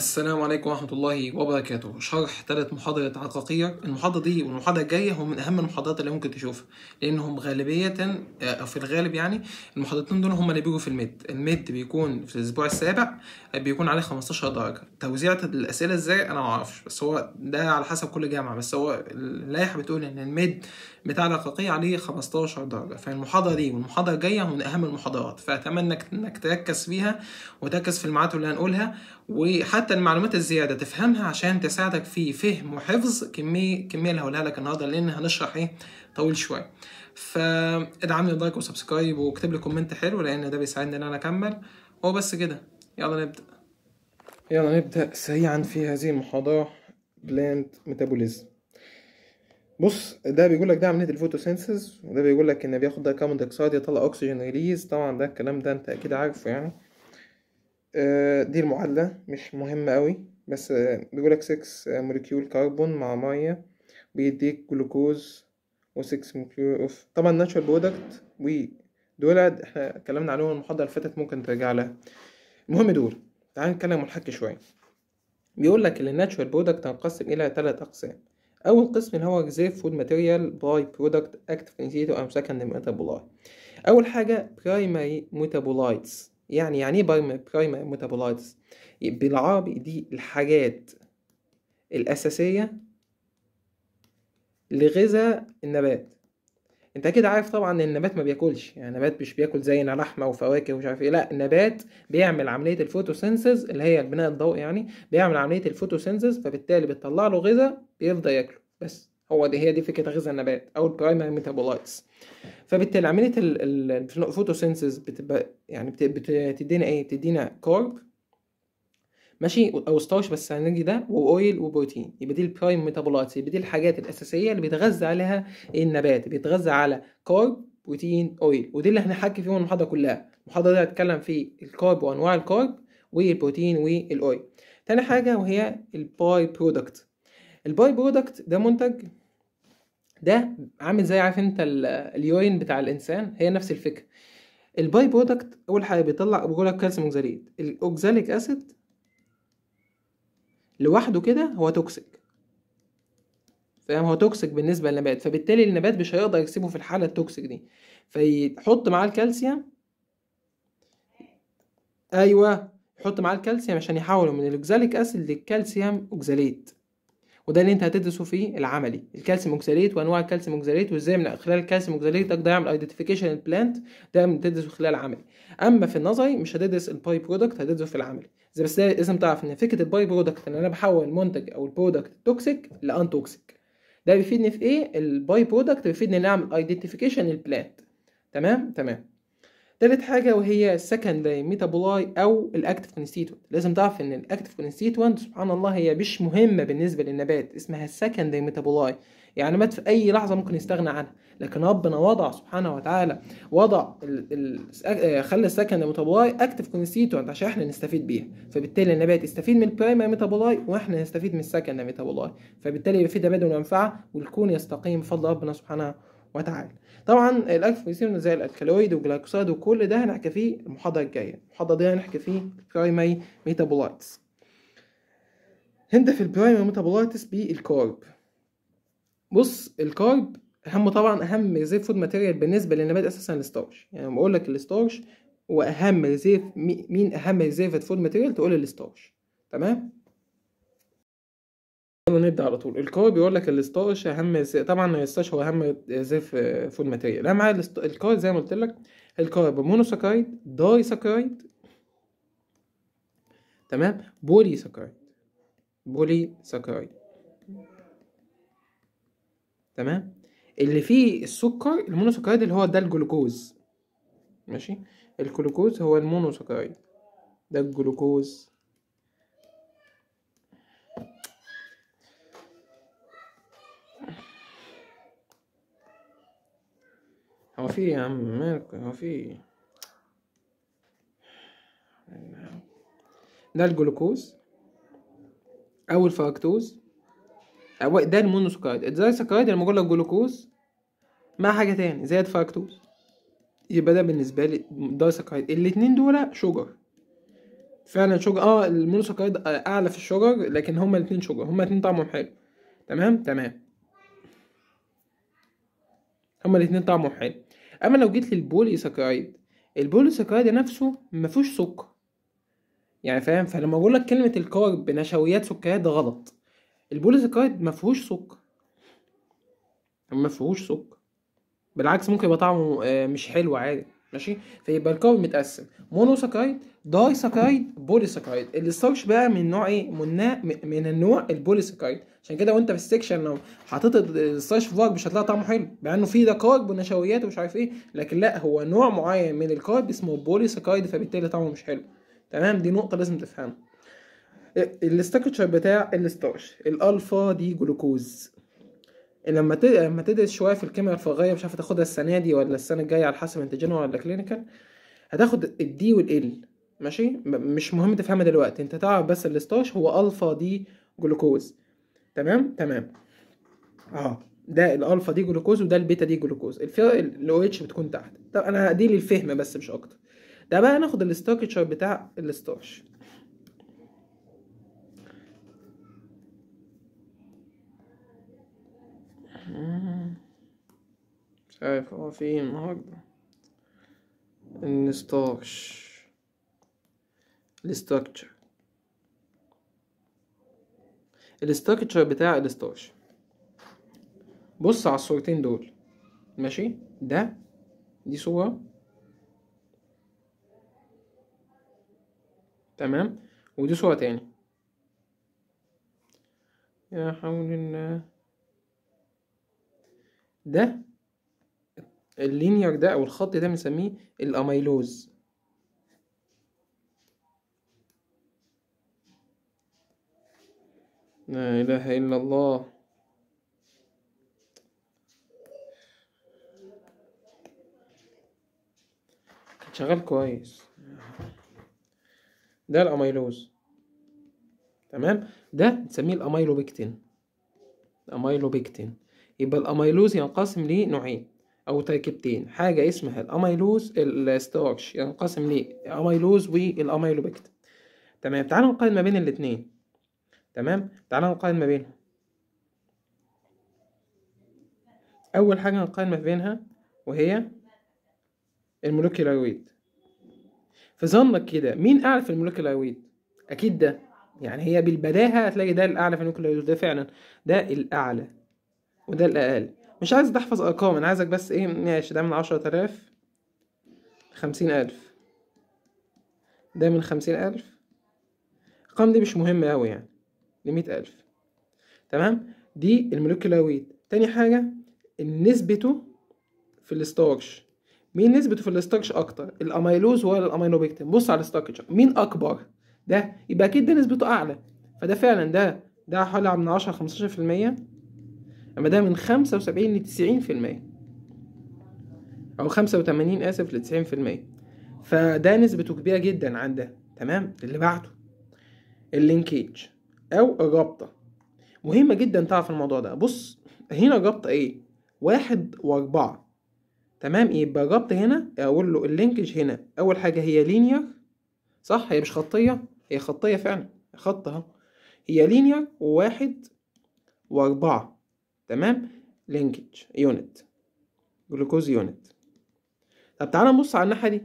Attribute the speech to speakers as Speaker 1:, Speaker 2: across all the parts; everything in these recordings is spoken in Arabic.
Speaker 1: السلام عليكم ورحمة الله وبركاته شرح ثلاث محاضرة عقاقير المحاضرة دي والمحاضرة الجاية هم من أهم المحاضرات اللي ممكن تشوفها لأنهم غالبية أو آه، في الغالب يعني المحاضرتين دول هم اللي بيجوا في الميد الميد بيكون في الأسبوع السابع آه، بيكون عليه 15 درجة توزيع الأسئلة إزاي أنا معرفش بس هو ده على حسب كل جامعة بس هو اللائحة بتقول إن الميد بتاع العقاقية عليه 15 درجة فالمحاضرة دي والمحاضرة الجاية هم من أهم المحاضرات فأتمنى إنك تركز فيها وتركز في المعلومات اللي هنقولها وحتى حتى المعلومات الزياده تفهمها عشان تساعدك في فهم وحفظ كميه الكميه اللي هقولها لك النهارده لان هنشرح ايه طويل شويه فادعمني بلايك وسبسكرايب واكتب لي كومنت حلو لان ده بيساعدني ان انا اكمل هو بس كده يلا نبدا يلا نبدا سريعا في هذه المحاضره بلانت ميتابوليزم بص ده بيقول لك ده عمليه الفوتوسينثيز وده بيقول لك ان بياخد كربون ديكسايد يطلع اكسجين ريليز طبعا ده الكلام ده انت اكيد عارفه يعني آه، دي المعادلة مش مهمة قوي بس بيقولك 6 موليكيول كربون مع مية بيديك جلوكوز و 6 موليكيول اوف طبعا ناتشورال برودكت ودول احنا اتكلمنا عليهم المحاضرة اللي فاتت ممكن ترجع لها المهم دول تعال نتكلم ونحكي شوية بيقول لك ان الناتشورال برودكت هنقسم الى ثلاث اقسام اول قسم اللي هو ريزيرف فود ماتيريال باي برودكت اكتف انزيتو ام سكند ميتابولاي اول حاجه برايمري ميتابولايتس يعني يعني ايه برايمري ميتابولايتس بالعربي دي الحاجات الأساسية لغذاء النبات انت اكيد عارف طبعا ان النبات ما بياكلش يعني النبات مش بياكل زينا لحمه وفواكه ومش عارف ايه لا النبات بيعمل عمليه الفوتوسينثيز اللي هي البناء الضوئي يعني بيعمل عمليه الفوتوسينثيز فبالتالي بتطلع له غذاء بيفضل ياكله بس هو دي هي دي فكره غذاء النبات او البرايمري ميتابولايتس فبالتالي عمليه الفوتوسينثيز بتبقى يعني بتدينا ايه بتدينا كارب ماشي او ستاش بس هنيجي ده واويل وبروتين يبقى دي البرايم ميتابولايتس يبقى دي الحاجات الاساسيه اللي بيتغذى عليها إيه النبات بيتغذى على كارب بروتين اويل ودي اللي هنحكي فيهم المحاضره كلها المحاضره دي هتكلم في الكارب وانواع الكارب والبروتين والاويل تاني حاجه وهي الباي برودكت الباي برودكت ده منتج ده عامل زي عارف انت اليورين بتاع الانسان هي نفس الفكره الباي برودكت اول حاجه بيطلع بيقول لك كالسيوم اوكزاليت الاوكزاليك اسيد لوحده كده هو توكسيك فاهم هو توكسيك بالنسبه للنبات فبالتالي النبات مش هيقدر يكسبه في الحاله التوكسيك دي فيحط معاه الكالسيوم ايوه يحط معاه الكالسيوم عشان يحوله من الاوكزاليك اسيد للكالسيوم اوكزاليت وده اللي انت هتدرسه في العملي الكالسيوم اوكساليت وانواع الكالسيوم اوكساليت وازاي من خلال الكالسيوم اوكساليت تقدر يعمل ايدنتيفيكيشن البلانت ده بتدرسه خلال العملي اما في النظري مش هتدرس الباي برودكت هتدرسه في العملي زي بس لازم تعرف ان فكره الباي برودكت ان انا بحول المنتج او البرودكت توكسيك لان توكسيك ده بيفيدني في ايه الباي برودكت بيفيدني ان اعمل ايدنتيفيكيشن البلانت تمام تمام تالت حاجة وهي secondary metaboli أو الأكتف كونستيتوانت لازم تعرف إن الأكتف كونستيتوانت سبحان الله هي مش مهمة بالنسبة للنبات اسمها secondary metaboli يعني مات في أي لحظة ممكن يستغنى عنها لكن ربنا وضع سبحانه وتعالى وضع الـ الـ آه، خلى السكند ميتابولاي أكتف كونستيتوانت عشان إحنا نستفيد بيها فبالتالي النبات يستفيد من البرايمري ميتابولاي وإحنا نستفيد من السكند ميتابولاي فبالتالي يبقى في تبادل منفعة والكون يستقيم بفضل ربنا سبحانه وتعالى طبعا الاكل بيصير زي الالكالويد والجلايكوسايد وكل ده هنحكي فيه المحاضره الجايه المحاضره دي هنحكي فيه برايمري ميتابولايتس هنبدا في البرايمري ميتابولايتس بالكارب بص الكارب اهم طبعا اهم ريزيرف فود ماتيريال بالنسبه للنبات اساسا الستارش يعني لما اقول لك الستارش واهم ريزيرف مين اهم ريزيرف فود ماتيريال تقول الستارش تمام يلا نبدا على طول القاي بيقول لك الستاش اهم زي... طبعا الستاش هو اهم في فود ماتيريال انا معايا الست... القاي زي ما قلت لك الكارب بمونوساكايد داي ساكايد تمام بولي ساكايد بولي ساكايد تمام اللي فيه السكر المونوساكايد اللي هو ده الجلوكوز ماشي الجلوكوز هو المونوساكايد ده الجلوكوز هو في يا عم مالك هو في ده الجلوكوز او الفركتوز أو ده المونوسكايد الدايسكايد انا بقول لك جلوكوز مع حاجه تاني زائد فركتوز يبقى ده بالنسبه لي دايسكايد الاتنين دول شجر فعلا شجر اه المونوسكايد اعلى في الشجر لكن هما الاتنين شجر هما الاتنين طعمهم حلو تمام تمام هما الاتنين طعمهم حلو اما لو جيت للبولي البولي البوليساكرايد نفسه ما فيهوش سكر يعني فاهم فلما اقول لك كلمه الكارب نشويات سكريات ده غلط البوليساكرايد ما فيهوش سكر ما فيهوش سكر بالعكس ممكن يبقى طعمه آه، مش حلو عادي ماشي فيبقى الكارب متقسم مونوساكرايد داي ساكايد بولي ساكايد الستارش بقى من نوع ايه من من النوع ساكايد عشان كده وانت في السكشن لو حطيت الستارش في مش هتلاقي طعمه حلو مع انه فيه ده كارب ونشويات ومش عارف ايه لكن لا هو نوع معين من الكارب اسمه بولي ساكايد فبالتالي طعمه مش حلو تمام دي نقطه لازم تفهمها الاستكتشر بتاع الستارش الالفا دي جلوكوز لما لما تدرس شويه في الكيمياء الفرعيه مش عارف تاخدها السنه دي ولا السنه الجايه على حسب انت جنرال ولا كلينيكال هتاخد الدي والال ماشي مش مهم تفهمها دلوقتي انت تعرف بس الاستاش هو الفا دي جلوكوز تمام تمام اه ده الالفا دي جلوكوز وده البيتا دي جلوكوز الفرق الاو اتش بتكون تحت طب انا دي للفهم بس مش اكتر ده بقى ناخد الاستراكشر بتاع الاستاش مش عارف هو فين النهارده النستاش الستركتشر الستركتشر بتاع الستارش بص على الصورتين دول ماشي ده دي صورة تمام ودي صورة تاني يا حول الله ده اللينير ده او الخط ده بنسميه الاميلوز لا إله إلا الله كان شغال كويس ده الأميلوز تمام ده نسميه الأميلوبيكتين الأميلوبيكتين يبقى الأميلوز ينقسم لنوعين أو تركيبتين حاجة اسمها الأميلوز الستوكش ينقسم لأميلوز والأميلوبيكتين تمام تعالوا نقارن ما بين الاتنين تمام تعالى نقارن ما بينها اول حاجه نقارن ما بينها وهي المولكيولار ويت في ظنك كده مين اعلى في المولكيولار ويت اكيد ده يعني هي بالبداهه هتلاقي ده الاعلى في المولكيولار ويت ده فعلا ده الاعلى وده الاقل مش عايز تحفظ ارقام انا عايزك بس ايه ماشي ده من عشرة آلاف لخمسين ألف ده من خمسين ألف الأرقام دي مش مهمة أوي يعني لمئة ألف تمام دي الموليكولا ويت تاني حاجة نسبته في الستارش مين نسبته في الستارش أكتر الأميلوز ولا الأمينوبيكتين بص على الستارش مين أكبر ده يبقى أكيد ده نسبته أعلى فده فعلا ده ده حوالي من 10 15% أما ده من 75 ل 90% أو 85 آسف ل 90% فده نسبته كبيرة جدا عن ده تمام اللي بعده اللينكيج او الرابطه مهمه جدا تعرف الموضوع ده بص هنا الرابطه ايه واحد واربعة تمام يبقى الرابط هنا اقول له اللينكج هنا اول حاجه هي لينير صح هي مش خطيه هي خطيه فعلا خط اهو هي لينير وواحد واربعة تمام لينكج يونت جلوكوز يونت طب تعالى نبص على الناحيه دي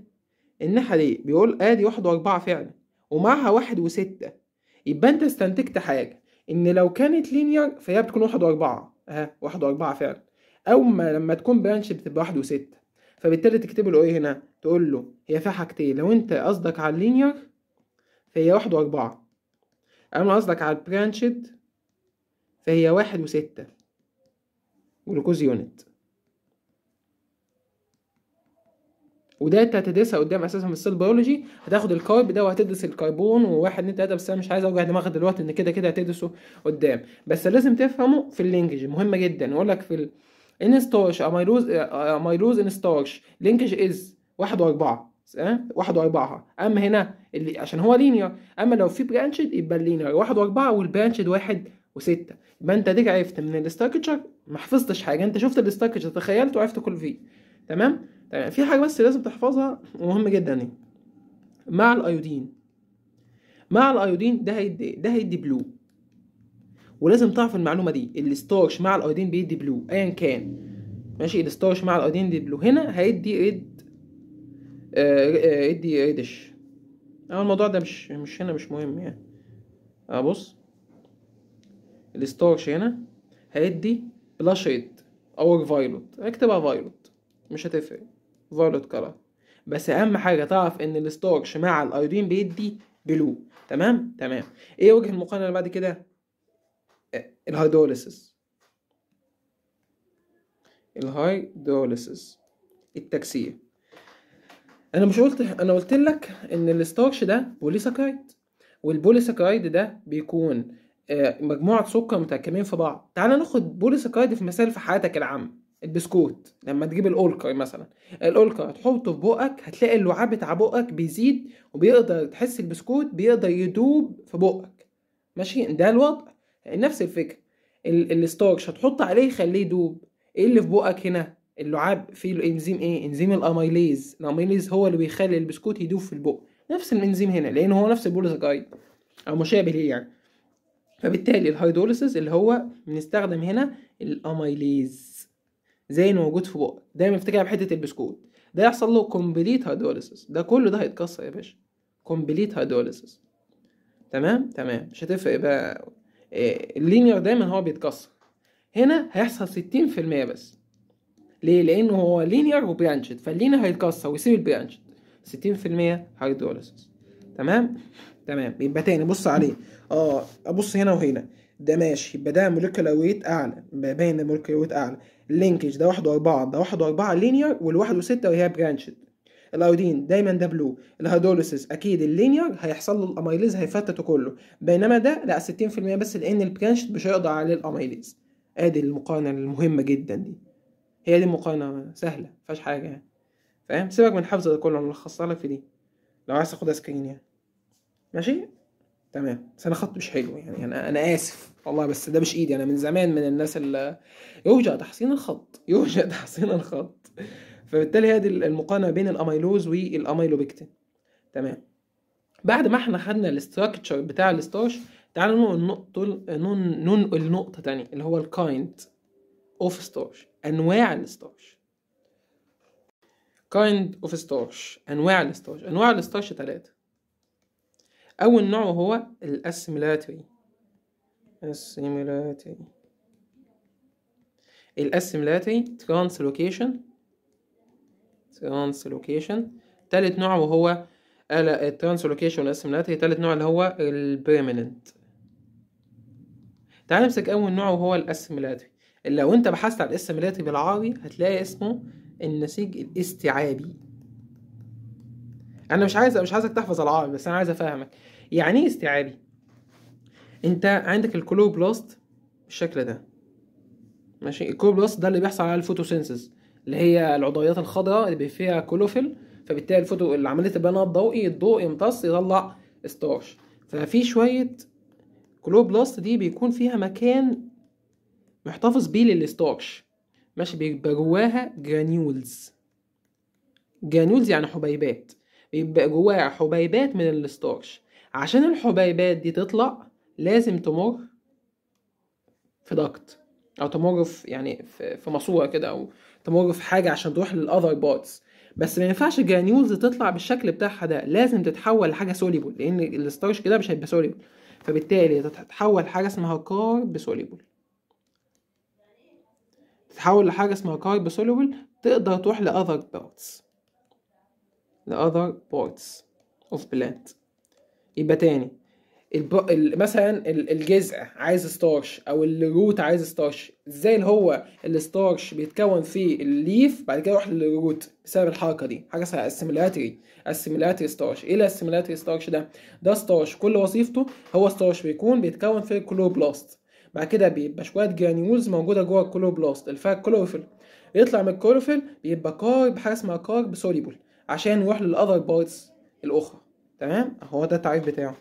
Speaker 1: الناحيه دي بيقول ادي واحد واربعة فعلا ومعها واحد وستة يبقى انت استنتجت حاجه ان لو كانت لينير فهي بتكون واحد واربعة اه واحد واربعة فعلا او ما لما تكون برانش بتبقى واحد وستة فبالتالي تكتب له ايه هنا تقول له هي فيها حاجتين لو انت قصدك على اللينير فهي واحد واربعة اما قصدك على البرانشد فهي واحد وستة جلوكوز يونت وده انت هتدرسها قدام اساسا في السيل بيولوجي هتاخد الكارب ده وهتدرس الكربون وواحد اتنين تلاته بس انا مش عايز اوجع دماغك دلوقتي ان كده كده هتدرسه قدام بس لازم تفهمه في اللينجج مهمه جدا يقول لك في ان ستارش امايلوز اميلوز ان ستارش لينكج از واحد واربعه واحد واربعه اما هنا اللي عشان هو لينير اما لو في برانشد يبقى اللينير واحد واربعه والبرانشد واحد وستة يبقى انت ديك عرفت من الاستراكشر ما حفظتش حاجه انت شفت الاستراكشر تخيلت وعرفت كل فيه تمام في حاجه بس لازم تحفظها ومهمه جدا يعني مع الايودين مع الايودين ده هيدي ده هيدي بلو ولازم تعرف المعلومه دي الستارش مع الايودين بيدي بلو ايا كان ماشي الستارش مع الايودين دي بلو هنا هيدي ريد آه ادي ريدش اه الموضوع ده مش مش هنا مش مهم يعني اه بص الستارش هنا هيدي بلاش ريد او فايلوت اكتبها فايلوت مش هتفرق فايولت كلر بس اهم حاجه تعرف ان الستارش مع الايودين بيدي بلو تمام تمام ايه وجه المقارنه اللي بعد كده آه، الهيدروليسيس الهيدروليسيس التكسير انا مش قلت انا قلت لك ان الستارش ده بوليساكرايد والبوليساكرايد ده بيكون آه، مجموعه سكر متراكمين في بعض تعال ناخد بوليساكرايد في مثال في حياتك العامه البسكوت لما تجيب الأولكا مثلا الأولكا تحطه في بقك هتلاقي اللعاب بتاع بقك بيزيد وبيقدر تحس البسكوت بيقدر يدوب في بقك ماشي ده الوضع نفس الفكرة الستارش هتحط عليه يخليه يدوب ايه اللي في بقك هنا اللعاب فيه الانزيم ايه انزيم الاميليز الاميليز هو اللي بيخلي البسكوت يدوب في البق نفس الانزيم هنا لان هو نفس البوليساكايد او مشابه ليه يعني فبالتالي الهيدروليسيس اللي هو بنستخدم هنا الاميليز زي اللي موجود في بقك دايما افتكر بحته البسكوت ده يحصل له كومبليت هايدروليسيس ده كله ده هيتكسر يا باشا كومبليت هايدروليسيس تمام تمام مش هتفرق بقى اللينير آه، دايما هو بيتكسر هنا هيحصل ستين في المية بس ليه لانه هو لينير وبرانشد فاللينير هيتكسر ويسيب البرانشد ستين في المية هايدروليسيس تمام تمام يبقى تاني بص عليه اه ابص هنا وهنا ده ماشي يبقى ده موليكولا ويت اعلى باين الموليكولا ويت اعلى اللينكج ده واحد وأربعة ده واحد وأربعة لينير والواحد وستة وهي برانشد الايودين دايما ده بلو الهيدروليسيس اكيد اللينير هيحصل له الاميليز هيفتته كله بينما ده لا 60% بس لان البرانشد مش هيقدر عليه الاميليز ادي المقارنه المهمه جدا دي هي دي مقارنه سهله مفيهاش حاجه يعني فاهم سيبك من الحفظ ده كله انا ملخصها لك في دي لو عايز تاخدها سكرين يعني ماشي تمام بس انا خط مش حلو يعني انا انا اسف والله بس ده مش ايدي انا من زمان من الناس اللي يرجى تحسين الخط يرجى تحسين الخط فبالتالي هي دي المقارنه بين الاميلوز والاميلوبكتين تمام بعد ما احنا خدنا الاستراكشر بتاع الستاش تعالوا ننقل ننقل نقطه تانية اللي هو الكايند اوف ستاش انواع الاستاش كايند اوف ستاش انواع الاستاش انواع الاستاش ثلاثه اول نوع هو الاسيميلاتوري اسيميلاتي الاسيميلاتي ترانسلوكيشن ترانسلوكيشن تالت نوع وهو الترانسلوكيشن والاسيميلاتي تالت نوع اللي هو البيرمننت تعال نمسك اول نوع وهو الاسيميلاتي لو انت بحثت على الاسيميلاتي بالعربي هتلاقي اسمه النسيج الاستيعابي انا مش عايز مش عايزك تحفظ العربي بس انا عايز افهمك يعني ايه استيعابي انت عندك الكلوبلاست بالشكل ده ماشي الكلوبلاست ده اللي بيحصل على الفوتوسينسز اللي هي العضويات الخضراء اللي فيها كلوفيل فبالتالي الفوتو اللي عمليه البناء الضوئي الضوء يمتص يطلع ستارش ففي شويه كلوبلاست دي بيكون فيها مكان محتفظ بيه للستارش ماشي بيبقى جواها جرانيولز جرانيولز يعني حبيبات بيبقى جواها حبيبات من الستارش عشان الحبيبات دي تطلع لازم تمر في ضغط او تمر في يعني في, ماسوره كده او تمر في حاجه عشان تروح للاذر بارتس بس ما ينفعش الجرانيولز تطلع بالشكل بتاعها ده لازم تتحول لحاجه سوليبل لان الستارش كده مش هيبقى سوليبل فبالتالي تتحول لحاجه اسمها كارب سوليبل تتحول لحاجه اسمها كارب سوليبل تقدر تروح لاذر بارتس لاذر بارتس اوف بلانت يبقى تاني الب... مثلا الجزء عايز ستارش او الروت عايز ستارش ازاي اللي هو الستارش بيتكون في الليف بعد كده يروح للروت بسبب الحركه دي حاجه اسمها السيميلاتري السيميلاتري ستارش ايه السيميلاتري ستارش ده ده ستارش كل وظيفته هو ستارش بيكون بيتكون في الكلوبلاست بعد كده بيبقى شويه جرانيولز موجوده جوه الكلوبلاست اللي فيها الكلوروفيل يطلع من الكلوروفيل بيبقى كارب حاجه اسمها كارب سوليبل عشان يروح للاذر بارتس الاخرى تمام هو ده التعريف بتاعه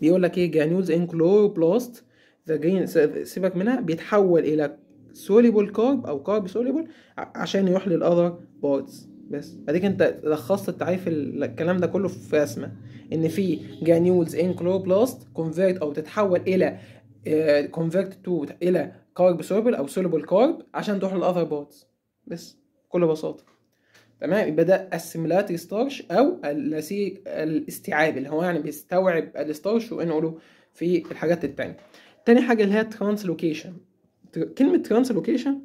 Speaker 1: بيقول لك ايه جانيوز ان كلوروبلاست ذا جين سيبك منها بيتحول الى سوليبل كارب او كارب سوليبل عشان يروح للاذر بارتس بس اديك انت لخصت التعريف الكلام ده كله في رسمه ان في جانيولز ان كلوروبلاست كونفيرت او تتحول الى كونفيرت آه، تو الى كارب سوليبل او سوليبل كارب عشان تروح للاذر بارتس بس بكل بساطه تمام يبقى ده اسيميلاتي ستارش او اللاسيك الاستيعاب اللي هو يعني بيستوعب الستارش وانقله في الحاجات التانية تاني حاجة اللي هي ترانسلوكيشن كلمة ترانسلوكيشن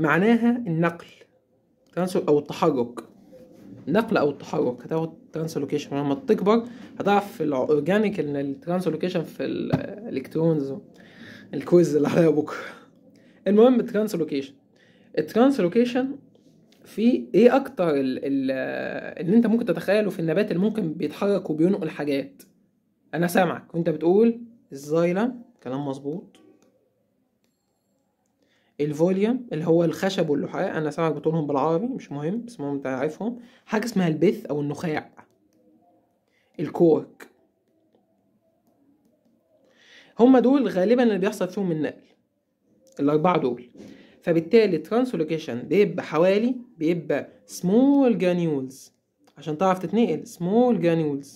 Speaker 1: معناها النقل او التحرك نقل او التحرك هتاخد ترانسلوكيشن لما تكبر هتعرف في الاورجانيك ان الترانسلوكيشن في الالكترونز الكويز اللي عليها بكره المهم الترانسلوكيشن الترانسلوكيشن في ايه اكتر ال ال اللي انت ممكن تتخيله في النبات اللي ممكن بيتحرك وبينقل حاجات انا سامعك وانت بتقول الزايلم كلام مظبوط الفوليوم اللي هو الخشب واللحاء انا سامعك بتقولهم بالعربي مش مهم بس المهم انت عارفهم حاجه اسمها البث او النخاع الكورك هما دول غالبا اللي بيحصل فيهم النقل الاربعه دول فبالتالي translocation بيبقى حوالي بيبقى سمول granules عشان تعرف تتنقل سمول granules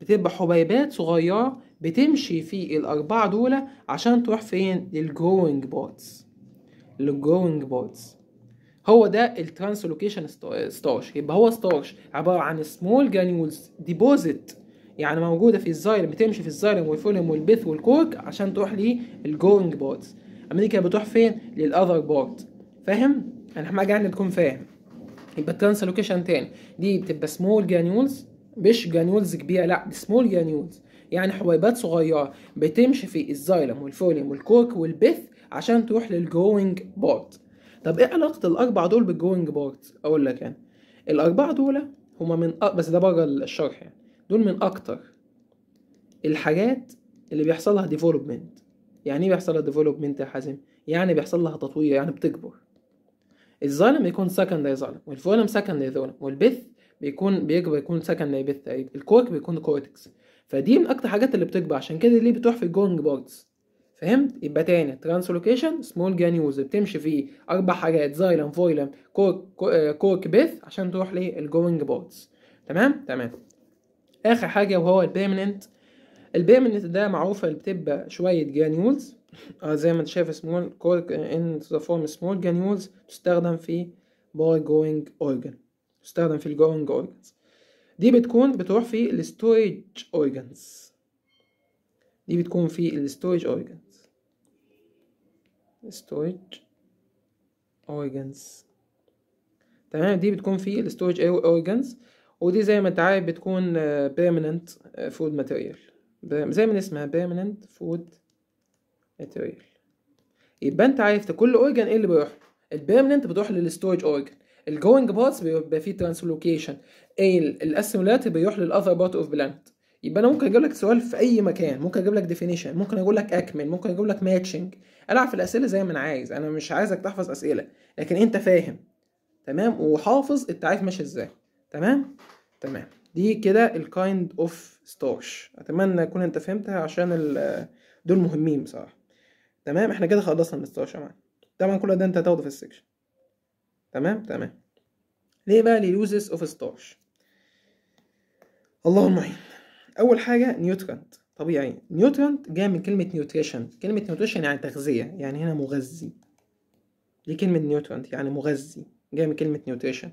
Speaker 1: بتبقى حبيبات صغيرة بتمشي في الأربعة دول عشان تروح فين للجروينج بارتس للجروينج بارتس هو ده الترانسلوكيشن ستارش يبقى هو ستارش عبارة عن سمول granules ديبوزيت يعني موجوده في الزايلم بتمشي في الزايلم والفوليوم والبيث والكورك عشان تروح للجوينج بارتس امريكا بتروح فين للاذر بارت فاهم انا ما عندي تكون فاهم يبقى الترانسلوكيشن تاني دي بتبقى سمول جانيولز مش جانيولز كبيره لا دي سمول جانيولز يعني حبيبات صغيره بتمشي في الزايلم والفوليوم والكورك والبث عشان تروح للجروينج بارت طب ايه علاقه الاربع دول بالجروينج بارت اقول لك يعني الاربعه دول هما من أ... بس ده بره الشرح يعني دول من اكتر الحاجات اللي بيحصل لها ديفلوبمنت يعني ايه بيحصل لها ديفلوبمنت يا حازم يعني بيحصل لها تطوير يعني بتكبر الظالم يكون سكند يا ظالم والفولم سكند يا ظالم والبث بيكون بيكبر يكون سكند يا بث يعني الكورك بيكون كورتكس فدي من اكتر حاجات اللي بتكبر عشان كده ليه بتروح في الجونج بوردز فهمت يبقى تاني ترانسلوكيشن سمول جانيوز بتمشي فيه اربع حاجات زايلم فويلم كورك كورك بث عشان تروح للجوينج بوردز تمام تمام اخر حاجه وهو البيرمننت البيع من ده معروفه اللي بتبقى شويه جانيولز آه زي ما انت شايف سمول كورك ان ذا فورم سمول جانيولز تستخدم في بار جوينج اورجان تستخدم في الجوينج اورجانز دي بتكون بتروح في الستوريج اورجانز دي بتكون في الستوريج اورجانز storage organs تمام دي بتكون في الستوريج organs ودي زي ما انت عارف بتكون بيرمننت فود ماتيريال زي ما اسمها بيرمننت فود ماتيريال يبقى انت عارف كل اورجان ايه اللي بيروح البيرمننت بتروح للستورج اورجان الجوينج بارتس بيبقى فيه ترانسلوكيشن ايه الاسيمولات بيروح للاذر بارت اوف بلانت يبقى انا ممكن اجيب لك سؤال في اي مكان ممكن اجيب لك ديفينيشن ممكن اقول لك اكمل ممكن اجيب لك ماتشنج العب في الاسئله زي ما انا عايز انا مش عايزك تحفظ اسئله لكن انت فاهم تمام وحافظ انت عارف ماشي ازاي تمام تمام دي كده الكايند اوف ستاش اتمنى يكون انت فهمتها عشان دول مهمين بصراحه تمام احنا كده خلصنا الستاش يا معلم طبعا كل ده انت هتاخده في السكشن تمام تمام ليه بقى اليوزز اوف ستاش الله المعين اول حاجه نيوترنت طبيعي نيوترنت جاي من كلمه نيوتريشن كلمه نيوتريشن يعني تغذيه يعني هنا مغذي دي كلمه نيوترنت يعني مغذي جاي من كلمه نيوتريشن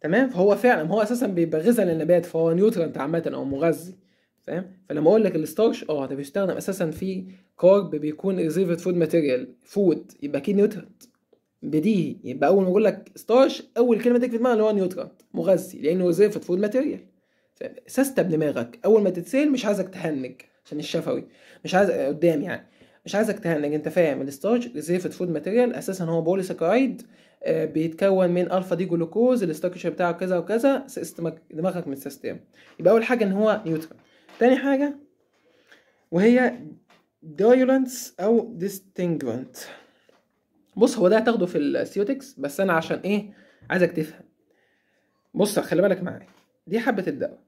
Speaker 1: تمام فهو فعلا هو اساسا بيبقى غذاء للنبات فهو نيوترنت عامه او مغذي فاهم فلما اقول لك الستارش اه ده بيستخدم اساسا في كارب بيكون ريزيرفد فود ماتيريال فود يبقى اكيد نيوترنت بديهي يبقى اول ما اقول لك ستارش اول كلمه تيجي في دماغك اللي هو نيوترنت مغذي لانه ريزيرفد فود ماتيريال سيستم دماغك اول ما تتسال مش عايزك تهنج عشان الشفوي مش عايز قدام يعني مش عايزك تهنج انت فاهم الستارش ريزيرفد فود ماتيريال اساسا هو بوليساكرايد آه، بيتكون من الفا دي جلوكوز الاستكشر بتاعه كذا وكذا دماغك من السيستم يبقى اول حاجه ان هو نيوترال تاني حاجه وهي دايولنس او ديستنجرنت بص هو ده هتاخده في السيوتكس بس انا عشان ايه عايزك تفهم بص خلي بالك معايا دي حبه الدواء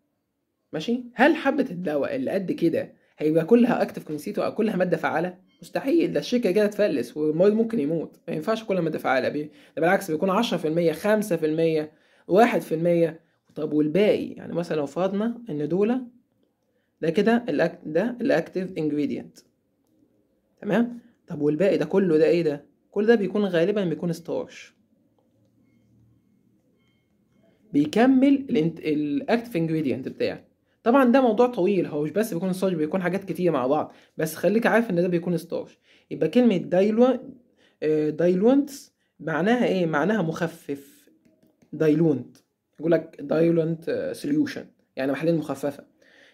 Speaker 1: ماشي هل حبه الدواء اللي قد كده هيبقى كلها اكتف كونسيتو او كلها ماده فعاله مستحيل ده الشركه كده تفلس والمريض ممكن يموت ما ينفعش كل ما تفعل بيه ده بالعكس بيكون 10% 5% 1% طب والباقي يعني مثلا لو فرضنا ان دول ده كده ده الاكتف انجريدينت تمام طب والباقي ده كله ده ايه ده كل ده بيكون غالبا بيكون ستارش بيكمل الاكتف انجريدينت بتاعك طبعا ده موضوع طويل هو مش بس بيكون ستاج بيكون حاجات كتير مع بعض بس خليك عارف ان ده بيكون ستاج يبقى كلمه دايلو آه، دايلونتس معناها ايه معناها مخفف دايلونت يقول لك دايلونت سوليوشن آه، يعني محلين مخففه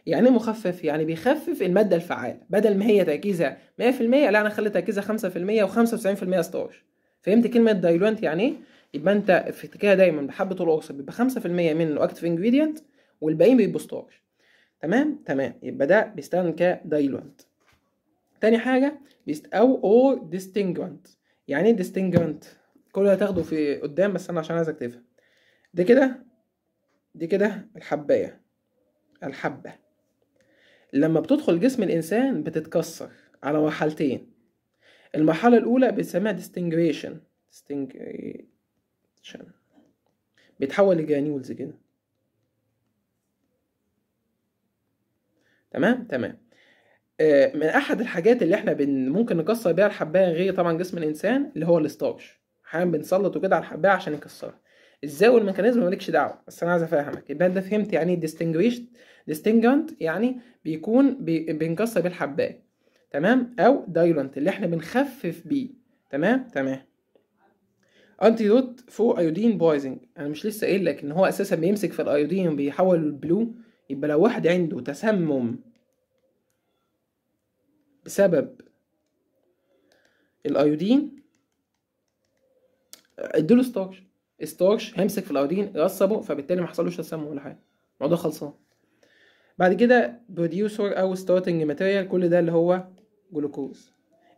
Speaker 1: يعني ايه مخفف يعني بيخفف الماده الفعاله بدل ما هي تركيزها 100% لا انا اخلي تركيزها 5% و95% ستاج فهمت كلمه دايلونت يعني ايه يبقى انت افتكرها دايما بحبه القرص بيبقى 5% منه اكتف انجريدينت والباقيين بيبقوا ستاج تمام تمام يبقى ده بيستخدم كدايلوانت تاني حاجة بيست أو أو ديستنجوانت يعني ايه ديستنجوانت؟ كل ده هتاخده في قدام بس أنا عشان عايزك تفهم دي كده دي كده الحباية الحبة لما بتدخل جسم الإنسان بتتكسر على مرحلتين المرحلة الأولى بنسميها ديستنجريشن ديستينجريشن بيتحول لجرانيولز كده تمام تمام آه، من احد الحاجات اللي احنا بن ممكن نكسر بيها الحبايه غير طبعا جسم الانسان اللي هو الاستاش احيانا بنسلطه كده على الحبايه عشان يكسرها ازاي والميكانيزم مالكش دعوه بس انا عايز افهمك يبقى انت فهمت يعني ايه ديستنجويش ديستنجنت يعني بيكون بي... بنكسر بيه الحبايه تمام او دايلنت اللي احنا بنخفف بيه تمام تمام انتيدوت فو ايودين بويزنج انا مش لسه قايل لك ان هو اساسا بيمسك في الايودين وبيحول البلو يبقى لو واحد عنده تسمم بسبب الايودين اديله ستارش ستارش هيمسك في الايودين يقصبه فبالتالي ما حصلوش تسمم ولا حاجه الموضوع خلصان بعد كده بروديوسر او ستارتنج ماتيريال كل ده اللي هو جلوكوز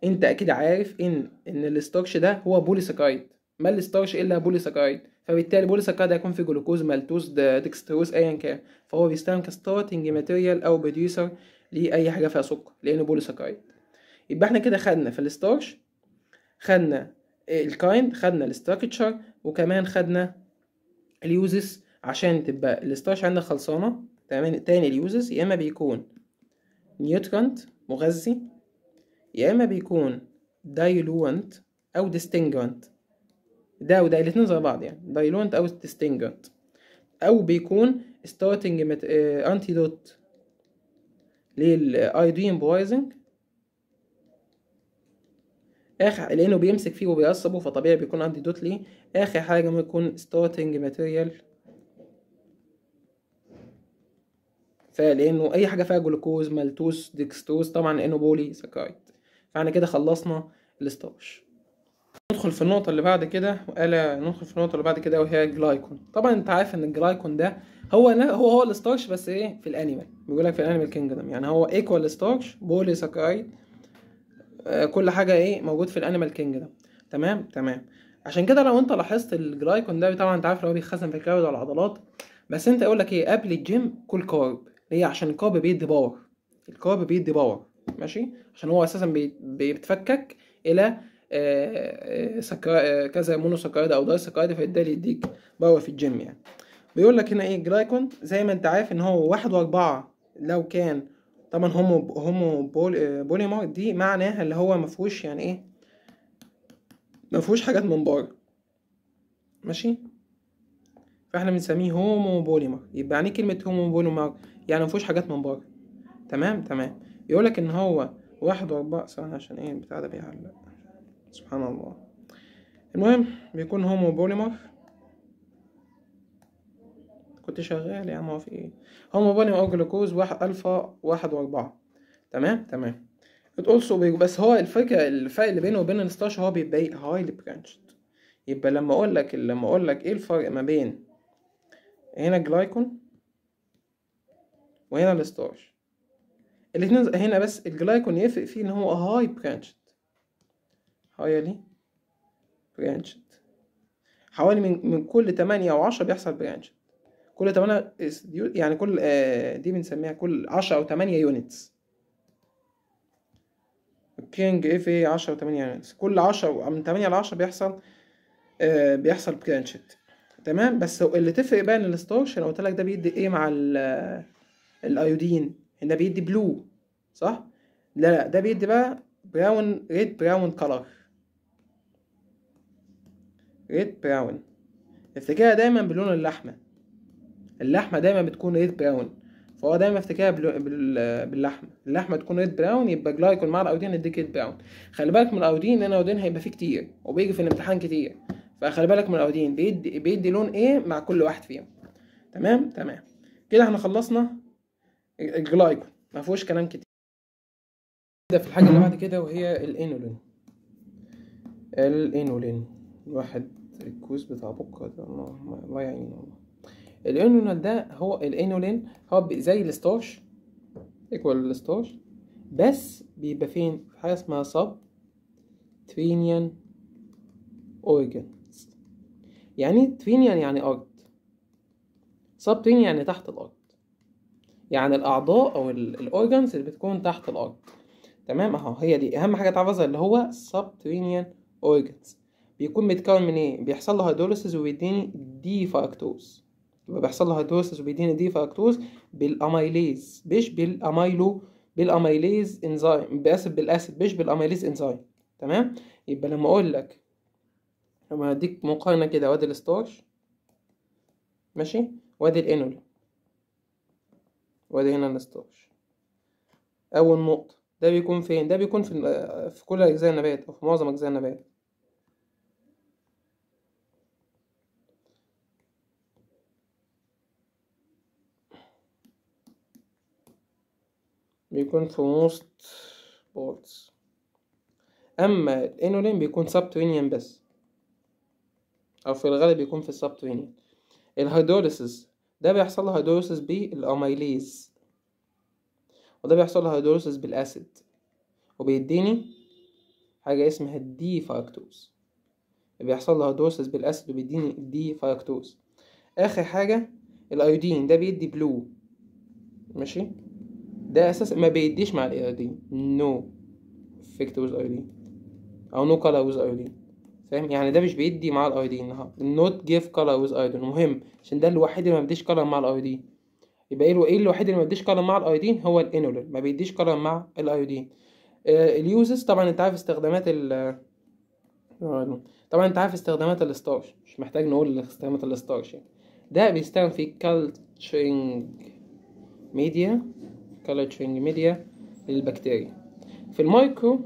Speaker 1: انت اكيد عارف ان ان الستارش ده هو بوليسكايد ما الستارش الا بوليسكايد فبالتالي بوليس قد يكون في جلوكوز مالتوز ديكستروز ايا كان فهو بيستخدم كستارتنج ماتيريال او بروديوسر لاي حاجه فيها سكر لانه بوليسكايد يبقى احنا كده خدنا في الستارش خدنا الكايند خدنا الاستراكشر وكمان خدنا اليوزز عشان تبقى الستارش عندنا خلصانه تمام تاني اليوزز يا اما بيكون نيوترنت مغذي يا اما بيكون دايلوانت او ديستنجنت ده وده الاتنين زي بعض يعني دايلونت او ستينجنت او بيكون ستارتنج انتي دوت انتيدوت بويزنج بوايزنج اخر لانه بيمسك فيه وبيقصبه فطبيعي بيكون انتيدوت ليه اخر حاجه ممكن يكون ستارتنج ماتيريال فلانه اي حاجه فيها جلوكوز مالتوز ديكستوز طبعا لانه بولي سكايت فاحنا كده خلصنا الستاش ندخل في النقطة اللي بعد كده وقال ندخل في النقطة اللي بعد كده وهي الجلايكون طبعا انت عارف ان الجلايكون ده هو هو هو الستارش بس ايه في الانيمال بيقول لك في الانيمال كينجدم يعني هو ايكوال ستارش بولي ساكرايد كل حاجة ايه موجود في الانيمال كينجدم تمام تمام عشان كده لو انت لاحظت الجلايكون ده طبعا انت عارف لو بيتخزن في الكبد والعضلات بس انت يقول لك ايه قبل الجيم كل كارب ليه عشان الكارب بيدي باور الكارب بيدي باور ماشي عشان هو اساسا بيتفكك الى آه، آه، آه، كذا كذا مونوسكرايد او داي سكرايد فده اللي يديك باور في الجيم يعني بيقول لك هنا ايه جلايكون زي ما انت عارف ان هو واحد واربعة لو كان طبعا هومو هومو بوليمر دي معناها اللي هو مفهوش يعني ايه مفهوش حاجات من بره ماشي فاحنا بنسميه هومو بوليمر يبقى يعني إيه كلمة هومو بوليمر يعني مفهوش حاجات من بره تمام تمام لك ان هو واحد واربعة ثواني عشان ايه البتاع ده بيعلق سبحان الله المهم بيكون هومو بوليمر كنت شغال يا عم هو في ايه هومو بوليمر او جلوكوز واحد الفا واحد واربعة تمام تمام it also بس هو الفكرة الفرق اللي بينه وبين الستاش هو بيبقى هايلي برانشد يبقى لما اقول لك لما اقول لك ايه الفرق ما بين هنا جلايكون وهنا الستاش الاتنين هنا بس الجلايكون يفرق فيه ان هو هاي برانشد هايلي برانشد حوالي من من كل 8 او 10 بيحصل برانشد كل 8 يعني كل آه، دي بنسميها كل 10 او 8 يونتس كينج اف اي 10 و 8 يونتس كل 10 من 8 ل 10 بيحصل آه، بيحصل برانشت تمام بس اللي تفرق بقى ان الستارش انا قلت لك ده بيدي ايه مع الايودين ده بيدي بلو صح لا لا ده بيدي بقى براون ريد براون كلر ريد براون افتكرها دايما بلون اللحمة اللحمة دايما بتكون ريد براون فهو دايما افتكرها باللحمة اللحمة تكون ريد براون يبقى جلايكول مع الاودين يديك ريد براون خلي بالك من الاودين لان الاودين هيبقى فيه كتير وبيجي في الامتحان كتير فخلي بالك من الاودين بيدي بيدي لون ايه مع كل واحد فيهم تمام تمام كده احنا خلصنا الجلايكول ما فيهوش كلام كتير ده في الحاجه اللي بعد كده وهي الانولين الانولين واحد الكوز بتاع بكرة ده الله يعينه يعين والله الانولين ده هو الانولين هو زي الستاش ايكوال الستاش بس بيبقى فين في حاجة اسمها سب ترينيان organs يعني ترينيان يعني أرض سب ترينيان يعني تحت الأرض يعني الأعضاء أو الأورجنز اللي بتكون تحت الأرض تمام أهو هي دي أهم حاجة تعرفها اللي هو subterranean organs بيكون متكون من ايه بيحصل له هيدروليسيس وبيديني دي فاكتوز يبقى بيحصل له هيدروليسيس وبيديني دي فاكتوز بالاميليز مش بالاميلو بالاميليز انزيم باسف بالاسيد مش بالاميليز انزيم تمام يبقى لما اقول لك لما اديك مقارنه كده وادي الستارش ماشي وادي الانول وادي هنا الستارش اول نقطه ده بيكون فين ده بيكون في في كل اجزاء النبات او في معظم اجزاء النبات بيكون في موست بولز اما الانولين بيكون سبتوينيان بس او في الغالب بيكون في السبتوينيان الهيدروليسيس ده بيحصل له هيدروليسيس بالاميليز وده بيحصل له هيدروليسيس بالاسيد وبيديني حاجه اسمها الدي فاكتوز بيحصل له هيدروليسيس بالاسيد وبيديني الدي فاكتوز اخر حاجه الايودين ده بيدي بلو ماشي ده اساسا ما بيديش مع الاي دي نو افكت ويز اي دي او نو كلر ويز اي دي فاهم يعني ده مش بيدي مع الاي دي نوت جيف كلر ويز اي دي مهم عشان ده الوحيد اللي ما بيديش كلر مع الاي دي يبقى إيه, ايه الوحيد اللي ما بيديش كلر مع الايودين هو الانولين ما بيديش كلر مع الايودين آه اليوزز طبعا انت عارف استخدامات ال طبعا انت عارف استخدامات الستارش مش محتاج نقول استخدامات الستارش يعني ده بيستخدم في كالتشرينج ميديا كالتشرنج ميديا للبكتيريا في المايكرو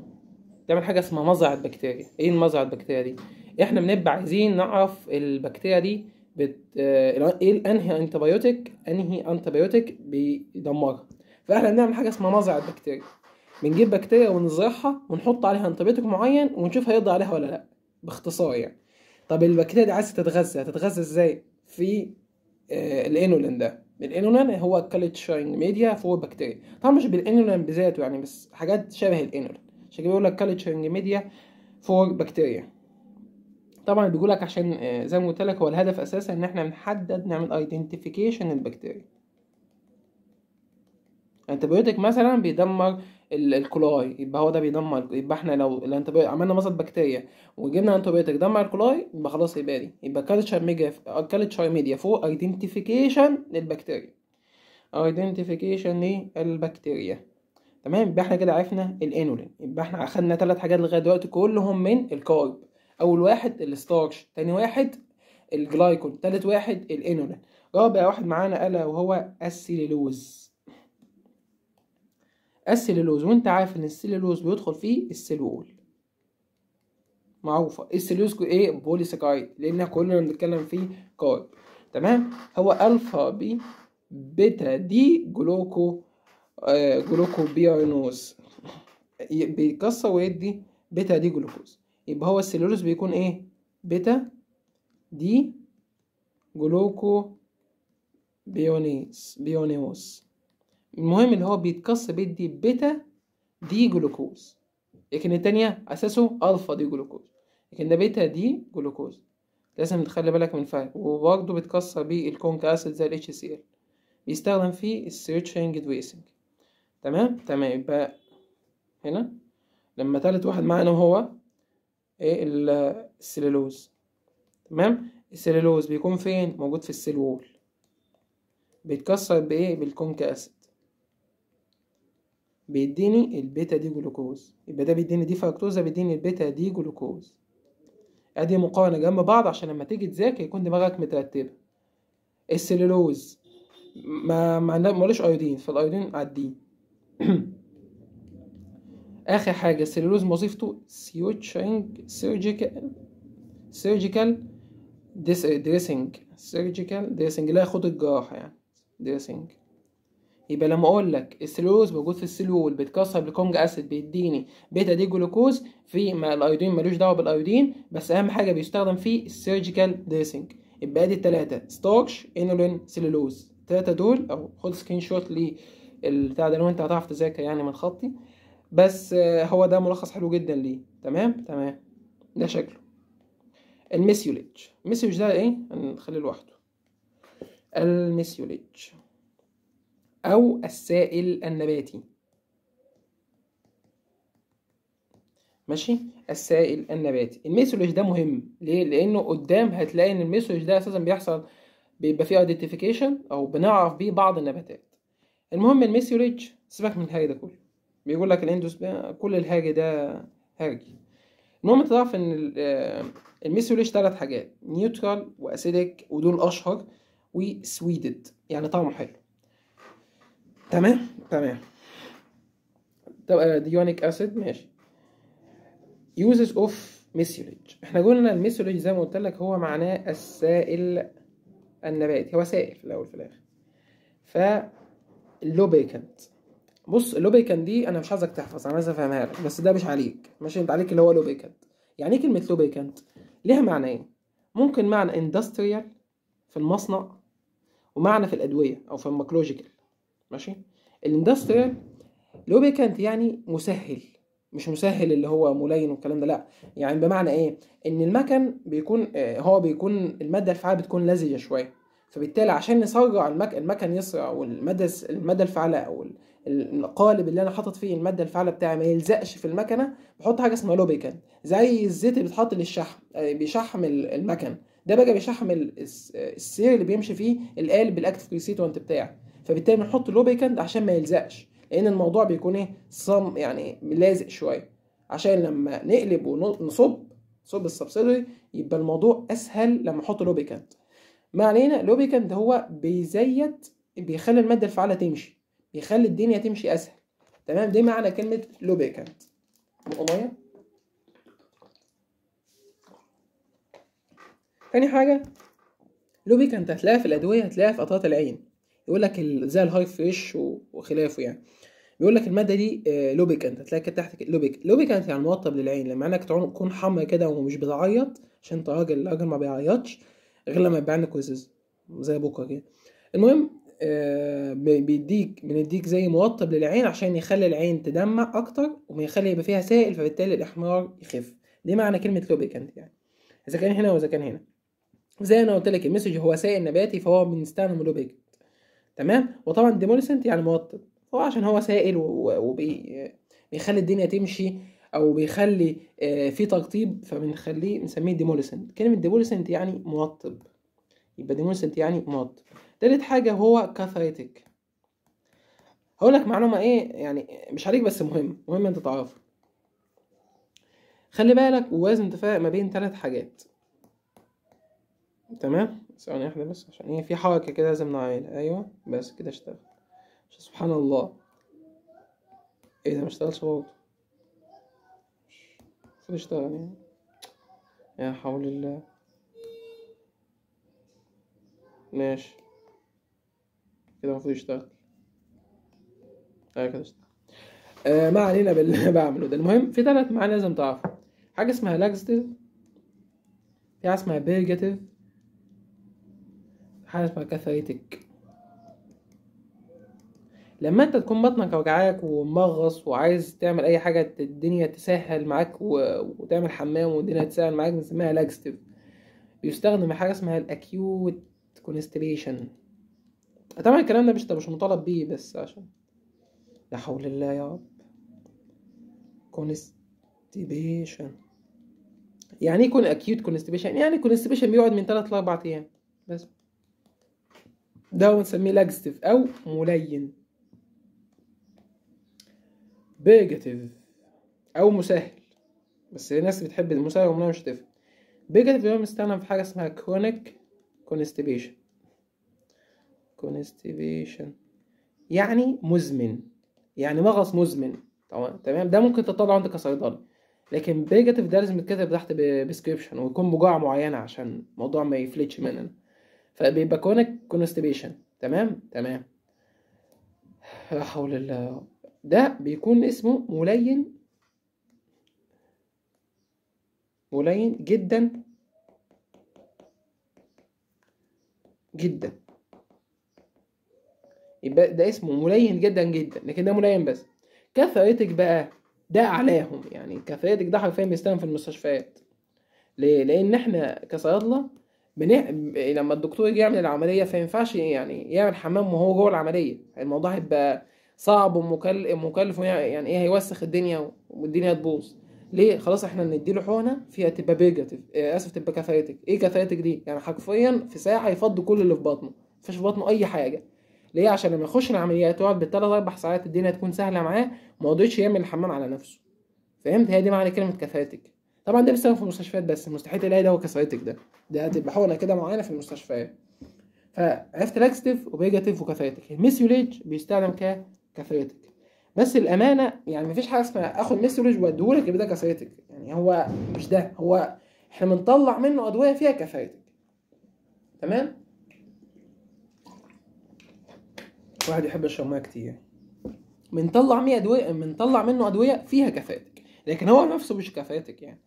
Speaker 1: تعمل حاجه اسمها مزرعه بكتيريا ايه المزرعه البكتيريا دي احنا بنبقى عايزين نعرف البكتيريا دي بت... آه، ايه انهي انتبيوتيك انهي انتبيوتيك بيدمرها فاحنا بنعمل حاجه اسمها مزرعه بكتيريا بنجيب بكتيريا ونزرعها ونحط عليها انتبيوتيك معين ونشوف هيقضي عليها ولا لا باختصار يعني طب البكتيريا دي عايزه تتغذى هتتغذى ازاي في آه، الانولين ده الانولين هو كالتشاين ميديا فور بكتيريا طبعا مش بالانولين بذاته يعني بس حاجات شبه الانولين عشان كده بيقول لك كالتشاين ميديا فور بكتيريا طبعا بيقول لك عشان آه، زي ما قلت لك هو الهدف اساسا ان احنا نحدد نعمل ايدنتيفيكيشن للبكتيريا انتبيوتيك مثلا بيدمر الكولاي يبقى هو ده بيدمر يبقى احنا لو الانتبي... عملنا مثلا بكتيريا وجبنا انتبيوتك دمر الكولاي يبقى خلاص يبقى دي يبقى كالتشر ميجا كالتشر ميديا فور ايدنتيفيكيشن للبكتيريا ايدنتيفيكيشن للبكتيريا تمام يبقى احنا كده عرفنا الانولين يبقى احنا اخدنا ثلاث حاجات لغايه دلوقتي كلهم من الكارب اول واحد الستارش تاني واحد الجلايكول تالت واحد الانولين رابع واحد معانا الا وهو السيلولوز السليلوز وانت عارف ان السليلوز بيدخل فيه السلول معروفه السليلوز ايه بوليساكايد لان كلنا بنتكلم فيه كارب تمام هو الفا بي بيتا دي جلوكو آه جلوكو بيرنوز بيكسر ويدي بيتا دي جلوكوز يبقى هو السليلوز بيكون ايه بيتا دي جلوكو بيونيس بيونيوس المهم اللي هو بيتكسر بيدي بيتا دي جلوكوز لكن التانية أساسه ألفا دي جلوكوز لكن ده بيتا دي جلوكوز لازم تخلي بالك من الفرق وبرضه بيتكسر بيه الكونك أسيد زي ال HCl بيستخدم فيه السيرتشنج دويسنج تمام تمام يبقى هنا لما تالت واحد معانا هو ايه السليلوز تمام السليلوز بيكون فين موجود في السيل وول بيتكسر بايه بالكونك اسيد بيديني البيتا دي جلوكوز يبقى ده بيديني دي فركتوزا ده بيديني البيتا دي جلوكوز ادي مقارنه جنب بعض عشان لما تيجي تذاكر يكون دماغك مترتبه السليلوز ما ما ملوش ايودين فالايودين عديه اخر حاجه السليلوز وظيفته سيوتشنج سيرجيكال سيرجيكال دريسنج سيرجيكال ديسنج لا خد الجراحه يعني ديسنج يبقى لما اقول لك السلوز موجود في السلول بيتكسر بكونج اسيد بيديني بيتا دي جلوكوز في ما الايودين ملوش دعوه بالايودين بس اهم حاجه بيستخدم فيه السيرجيكال ديسنج يبقى ادي الثلاثه ستوكش انولين سلولوز الثلاثه دول او خد سكرين شوت للبتاع ده لو انت هتعرف تذاكر يعني من خطي بس آه، هو ده ملخص حلو جدا ليه تمام تمام ده شكله الميسيوليج الميسيوليج ده ايه هنخليه لوحده الميسيوليج أو السائل النباتي ماشي السائل النباتي الميثولوجي ده مهم ليه لانه قدام هتلاقي ان الميثولوجي ده اساسا بيحصل بيبقى فيه ايدنتيفيكيشن او بنعرف بيه بعض النباتات المهم الميثولوجي سيبك من الهاجي ده كله بيقول لك الاندوس كل الهاجي ده هاجي المهم تعرف ان آه، الميثولوجي ثلاث حاجات نيوترال واسيديك ودول اشهر وسويدد يعني طعمه حلو تمام تمام طب آه، ديونيك اسيد ماشي uses of message احنا قلنا الميسيولوج زي ما قلت لك هو معناه السائل النباتي هو سائل في الاول في الاخر ف اللوبيكنت بص اللوبيكنت دي انا مش عايزك تحفظ انا عايز افهمها لك بس ده مش عليك ماشي انت عليك اللي هو لوبيكنت يعني ايه كلمه لوبيكنت ليها معنيين إيه؟ ممكن معنى اندستريال في المصنع ومعنى في الادويه او في الميكولوجيكال ماشي الاندستريال لوبيكانت يعني مسهل مش مسهل اللي هو ملين والكلام ده لا يعني بمعنى ايه ان المكن بيكون آه، هو بيكون الماده الفعاله بتكون لزجه شويه فبالتالي عشان نسرع المك... المكن يسرع والماده الماده الفعاله او القالب اللي انا حاطط فيه الماده الفعاله بتاعي ما يلزقش في المكنه بحط حاجه اسمها لوبيكان زي الزيت اللي بيتحط للشحم آه، بيشحم المكن ده بقى بيشحم السير اللي بيمشي فيه القالب الاكتف كريسيتوانت بتاعك فبالتالي بنحط اللو بيكند عشان ما يلزقش لان الموضوع بيكون ايه صم يعني لازق شويه عشان لما نقلب ونصب صب السبسيدري يبقى الموضوع اسهل لما احط لو بيكند ما علينا لو بيكند هو بيزيت بيخلي الماده الفعاله تمشي بيخلي الدنيا تمشي اسهل تمام دي معنى كلمه لو بيكند ميه تاني حاجه لوبيكانت هتلاقيها في الادويه هتلاقيها في قطرات العين يقول لك زي الهاي فيش وخلافه يعني بيقول لك الماده دي آه، لوبيكانت هتلاقي كده تحت لوبيك لوبيكانت يعني, يعني موطب للعين لما عينك تكون حمرا كده ومش بتعيط عشان انت راجل الراجل ما بيعيطش غير لما يبقى عندك وزز زي بكره كده المهم آه، بيديك بنديك زي موطب للعين عشان يخلي العين تدمع اكتر ويخلي يبقى فيها سائل فبالتالي الاحمرار يخف دي معنى كلمه لوبيكانت يعني اذا كان هنا واذا كان هنا زي انا قلت لك المسج هو سائل نباتي فهو بنستعمل لوبيك تمام وطبعا ديموليسنت يعني موطد هو عشان هو سائل وبيخلي الدنيا تمشي او بيخلي آه، في تقطيب فبنخليه نسميه ديموليسنت كلمه ديموليسنت يعني موطب يبقى ديموليسنت يعني موطب تالت حاجه هو كاثايتك هقول لك معلومه ايه يعني مش عليك بس مهم مهم انت تعرفها خلي بالك ووازن تفاق ما بين ثلاث حاجات تمام ثواني واحدة بس عشان ايه في حركة كده لازم نعملها ايوه بس كده اشتغل سبحان الله ايه ده مشتغلش برضه المفروض يشتغل يعني يا حول الله ماشي كده المفروض يشتغل ايوه كده اشتغل آه ما علينا باللي بعمله ده المهم في ثلاث معاني لازم تعرفهم حاجة اسمها لاكستيف في حاجة اسمها بيرجاتيف حاجه اسمها كاثريتك لما انت تكون بطنك وجعاك ومغص وعايز تعمل اي حاجه الدنيا تسهل معاك وتعمل حمام والدنيا تسهل معاك بنسميها لاكستيف بيستخدم حاجه اسمها الاكيوت كونستريشن طبعا الكلام ده مش مش مطالب بيه بس عشان لا حول الله يا رب كونستيبيشن يعني ايه يكون اكيوت كونستيبيشن يعني كونستيبيشن بيقعد من 3 ل 4 ايام بس ده بنسميه لاجستيف أو ملين بيجاتيف أو مسهل بس الناس بتحب المسهل ومنها مش هتفهم بيجاتيف ده مستخدم في حاجة اسمها كرونيك كونستيبيشن كونستيبيشن يعني مزمن يعني مغص مزمن طبعا تمام ده ممكن تطلعه عندك كصيدلي لكن بيجاتيف ده لازم يتكتب تحت بسكريبشن ويكون بجرعه معينه عشان الموضوع ما يفلتش مننا فبيبقى كونك كونستيبيشن تمام تمام لا حول الله ده بيكون اسمه ملين ملين جدا جدا يبقى ده اسمه ملين جدا جدا لكن ده ملين بس كفايتك بقى ده اعلاهم يعني كفايتك ده حرفيا بيستخدم في المستشفيات ليه لان احنا كصيادله بنه... لما الدكتور يجي يعمل العمليه فينفعش يعني يعمل حمام وهو جوه العمليه الموضوع هيبقى صعب ومكلف يعني ايه هيوسخ الدنيا والدنيا تبوظ ليه خلاص احنا بنديله حقنه فيها تبقى بيجاتيف اه اسف تبقى كفايتك ايه كفايتك دي يعني حرفيا في ساعه هيفض كل اللي في بطنه مفيش في بطنه اي حاجه ليه عشان لما يخش العمليات يقعد بالثلاث اربع ساعات الدنيا تكون سهله معاه ما يقدرش يعمل الحمام على نفسه فهمت هي دي معنى كلمه كفايتك طبعا ده بيستخدم في المستشفيات بس مستحيل تلاقي دواء كاثيريتك ده ده هتبقى حقنه كده معينه في المستشفيات فعرفت لاكستيف وبيجاتيف وكاثيريتك الميثيوليج بيستخدم ك بس الامانه يعني مفيش حاجه اسمها اخد ميثيوليج واديهولك يبقى ده كاثيريتك يعني هو مش ده هو احنا بنطلع منه ادويه فيها كاثيريتك تمام واحد يحب يشرب ميه كتير بنطلع منه ادويه بنطلع منه ادويه فيها كفاءتك لكن هو نفسه مش كفاءتك يعني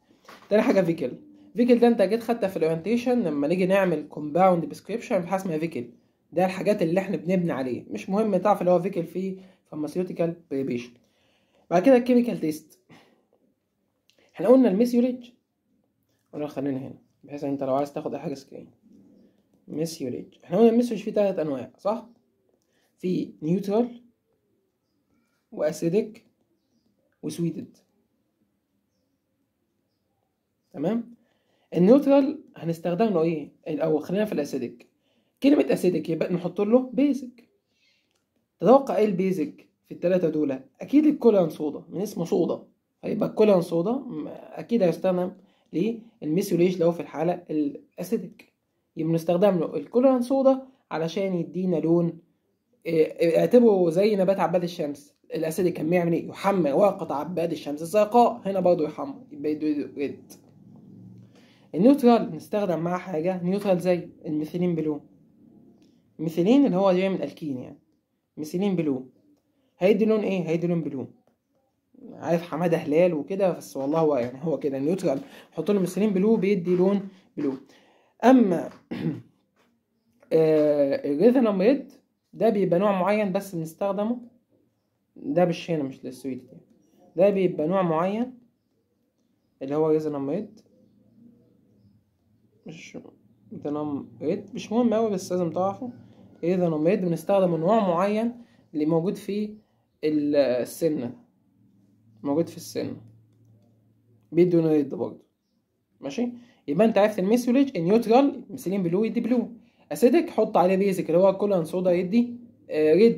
Speaker 1: تاني حاجه فيكل فيكل ده انت جيت خدتها في الاورينتيشن لما نيجي نعمل كومباوند ديسكريبشن في حاجه اسمها فيكل ده الحاجات اللي احنا بنبني عليه مش مهم تعرف اللي هو فيكل في فارماسيوتيكال بريبيشن بعد كده الكيميكال تيست احنا قلنا الميسيوليج قلنا خلينا هنا بحيث انت لو عايز تاخد اي حاجه سكرين ميسيوليج احنا قلنا الميسيوليج فيه تلات انواع صح في نيوترال واسيدك وسويتد تمام النيوترال هنستخدم له ايه او خلينا في الاسيدك كلمه اسيدك يبقى نحط له بيزك تتوقع ايه البيزك في الثلاثه دول اكيد الكولان صودا من اسمه صودا هيبقى الكولان صودا اكيد هيستخدم للميثيوليش لو في الحاله الاسيدك يبقى نستخدم له الكولان صودا علشان يدينا لون آه، اعتبره زي نبات عباد الشمس الاسيدك كان بيعمل ايه يحمى ورقه عباد الشمس الزرقاء هنا برضه يحمى يبقى يدو يدو يدو. النيوترال نستخدم معاه حاجة نيوترال زي الميثيلين بلو الميثيلين اللي هو جاي من الكين يعني ميثيلين بلو هيدي لون ايه هيدي لون بلو عارف حماده هلال وكده بس والله هو يعني هو كده النيوترال حط له ميثيلين بلو بيدي لون بلو اما آه، الريثنم ريد ده بيبقى نوع معين بس بنستخدمه ده مش هنا مش للسويت ده بيبقى نوع معين اللي هو ريثنم مش ديناميد إيه؟ مش مهم أوي بس لازم تعرفه إيه ديناميد إيه بنستخدم نوع معين اللي موجود في السنة موجود في السنة بيدونيد برضه ماشي يبقى انت عرفت الميسوليج النيوترال مثلين بلو يدي بلو اسيدك حط عليه بيزك اللي هو كولان صودا يدي آه، ريد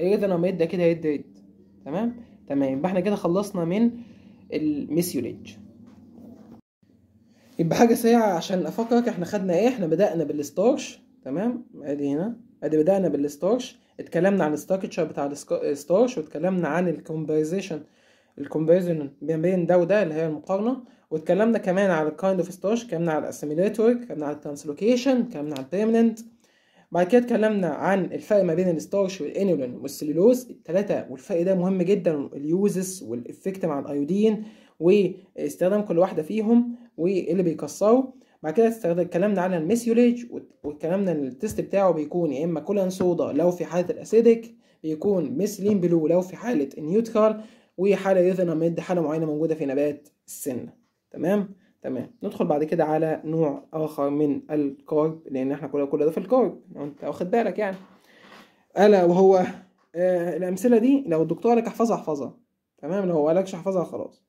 Speaker 1: ريد الريد انا ميد ده كده هيدي ريد تمام تمام يبقى احنا كده خلصنا من الميسيوليج يبقى حاجه سريعه عشان افكرك احنا خدنا ايه احنا بدانا بالستارش تمام ادي هنا ادي بدانا بالستارش اتكلمنا عن الستراكشر بتاع الستارش واتكلمنا عن الكومباريزيشن الكومباريزن بين ده وده اللي هي المقارنه واتكلمنا كمان على الكايند اوف ستارش اتكلمنا على الاسيميليتور اتكلمنا على الترانسلوكيشن اتكلمنا على البيرمننت بعد كده اتكلمنا عن الفرق ما بين الستارش والانيولين والسيلولوز الثلاثه والفرق ده مهم جدا اليوزز والافكت مع الايودين واستخدام كل واحده فيهم واللي بيكسره بعد كده استخدم اتكلمنا على والكلام ده التيست بتاعه بيكون يا اما كولان صودا لو في حاله الاسيديك بيكون ميسلين بلو لو في حاله النيوترال وحاله يوثناميد حاله معينه موجوده في نبات السنه تمام تمام ندخل بعد كده على نوع اخر من الكارب لان احنا كل كل ده في الكارب انت واخد بالك يعني الا وهو آه الامثله دي لو الدكتور قالك احفظها احفظها تمام لو قالكش احفظها خلاص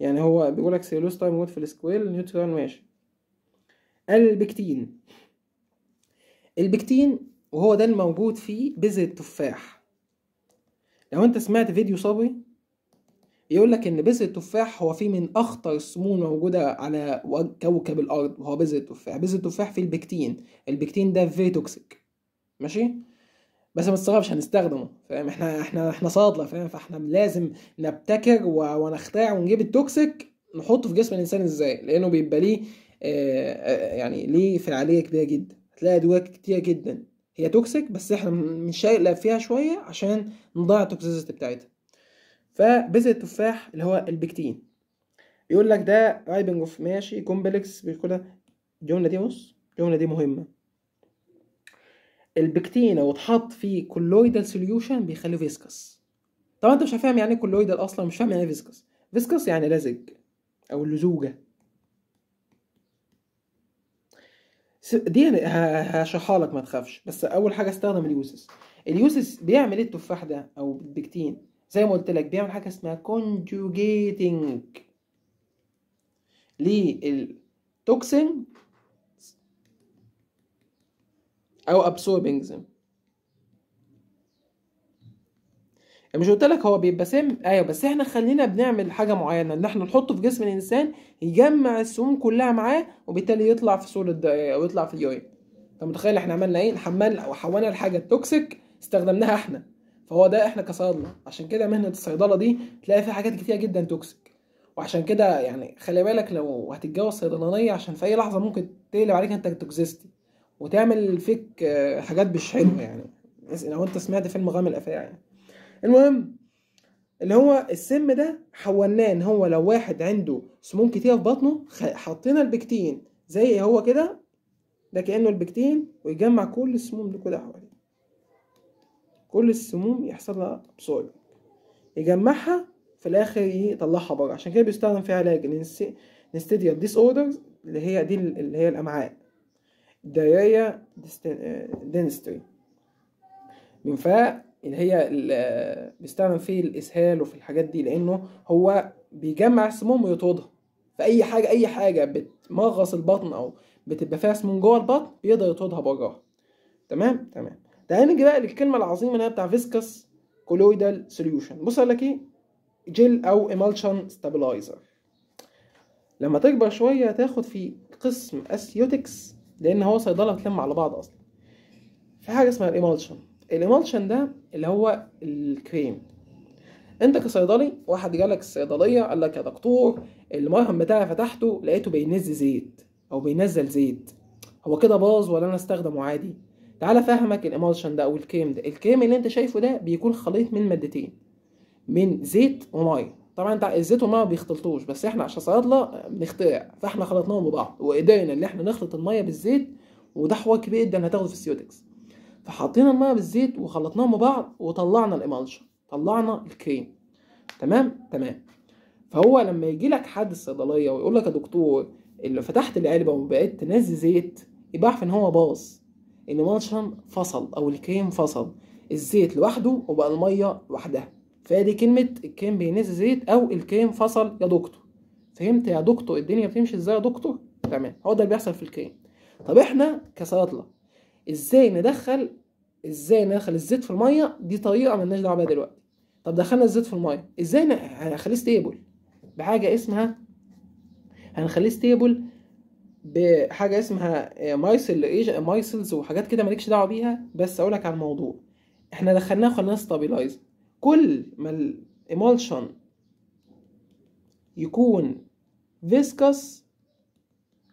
Speaker 1: يعني هو بيقول لك سيلوز تايم موجود في السكوير النيوترون ماشي قال البكتين البكتين وهو ده الموجود في بذر التفاح لو انت سمعت فيديو صبري يقول لك ان بذر التفاح هو فيه من اخطر السموم موجوده على كوكب الارض وهو بذر التفاح بذر التفاح فيه البكتين البكتين ده فيتوكسيك ماشي بس ما تستغربش هنستخدمه فاهم احنا احنا احنا صادله فاهم فاحنا لازم نبتكر ونخترع ونجيب التوكسيك نحطه في جسم الانسان ازاي لانه بيبقى ليه آه، آه، يعني ليه فعاليه كبيره جدا هتلاقي ادويه كتير جدا هي توكسيك بس احنا بنشقلب فيها شويه عشان نضيع التوكسيسيتي بتاعتها فبذر التفاح اللي هو البكتين يقول لك ده رايبنج اوف ماشي كومبلكس كده الجمله دي بص الجمله دي مهمه البكتين لو اتحط في كولويدال سوليوشن بيخليه فيسكس طبعا انت مش فاهم يعني ايه كولويدال اصلا مش فاهم يعني ايه فيسكس فيسكس يعني لزج او لزوجه دي هشرحها لك ما تخافش بس اول حاجه استخدم اليوسس اليوسس بيعمل ايه التفاح ده او البكتين زي ما قلت لك بيعمل حاجه اسمها كونجوجيتنج للتوكسين او absorbing them يعني مش قلت لك هو بيبقى سم ايوه بس احنا خلينا بنعمل حاجه معينه ان احنا نحطه في جسم الانسان يجمع السموم كلها معاه وبالتالي يطلع في صوره او يطلع في اليوين انت متخيل احنا عملنا ايه حمال وحولنا الحاجه التوكسيك استخدمناها احنا فهو ده احنا كصيدله عشان كده مهنه الصيدله دي تلاقي فيها حاجات كتير جدا توكسيك وعشان كده يعني خلي بالك لو هتتجوز صيدلانيه عشان في اي لحظه ممكن تقلب عليك انت توكسيستي وتعمل فيك آه، حاجات مش حلوه يعني لو انت سمعت فيلم غام الافاعي يعني. المهم اللي هو السم ده حولناه ان هو لو واحد عنده سموم كتير في بطنه حطينا البكتين زي هو كده ده كانه البكتين ويجمع كل السموم دي كلها حواليه كل السموم يحصل لها ابسورب يجمعها في الاخر يطلعها بره عشان كده بيستخدم في علاج نستيديا ديس اوردرز اللي هي دي اللي هي الامعاء دايايا دينستري الانفاق اللي هي اللي بيستخدم فيه الاسهال وفي الحاجات دي لانه هو بيجمع السموم ويطردها فاي حاجه اي حاجه بتمغص البطن او بتبقى فيها سموم جوه البطن يقدر يطردها براها تمام تمام تعالى نيجي بقى للكلمه العظيمه اللي هي بتاع فيسكس كولويدال سوليوشن بص لك ايه جيل او ايمالشن ستابلايزر لما تكبر شويه تاخد في قسم اسيوتكس لان هو صيدله بتلم على بعض اصلا في حاجه اسمها الايمالشن الايمالشن ده اللي هو الكريم انت كصيدلي واحد جالك الصيدليه قال لك يا دكتور المرهم بتاعي فتحته لقيته بينزل زيت او بينزل زيت هو كده باظ ولا انا استخدمه عادي تعالى فهمك الايمالشن ده او الكريم ده الكريم اللي انت شايفه ده بيكون خليط من مادتين من زيت وميه طبعا انت الزيت والميه ما بيختلطوش بس احنا عشان صيادله بنخترع فاحنا خلطناهم ببعض وقدرنا ان احنا نخلط الميه بالزيت وده حوار كبير جدا هتاخده في السيوتكس فحطينا الميه بالزيت وخلطناهم ببعض وطلعنا الايمالشن طلعنا الكريم تمام تمام فهو لما يجي لك حد الصيدليه ويقول لك يا دكتور اللي فتحت العلبه وبقيت تنزل زيت يبقى عارف ان هو باظ الايمالشن فصل او الكريم فصل الزيت لوحده وبقى الميه لوحدها فادي كلمه الكيم بينزل زيت او الكيم فصل يا دكتور فهمت يا دكتور الدنيا بتمشي ازاي يا دكتور تمام هو ده اللي بيحصل في الكيم طب احنا كصيادله ازاي ندخل ازاي ندخل الزيت في الميه دي طريقه مالناش دعوه بيها دلوقتي طب دخلنا الزيت في الميه ازاي هنخليه ستيبل بحاجه اسمها هنخليه ستيبل بحاجه اسمها مايسل ايج مايسلز وحاجات كده مالكش دعوه بيها بس اقولك على الموضوع احنا دخلناه وخليناه ستابيلايزر كل ما الإيمالشن يكون فيسكس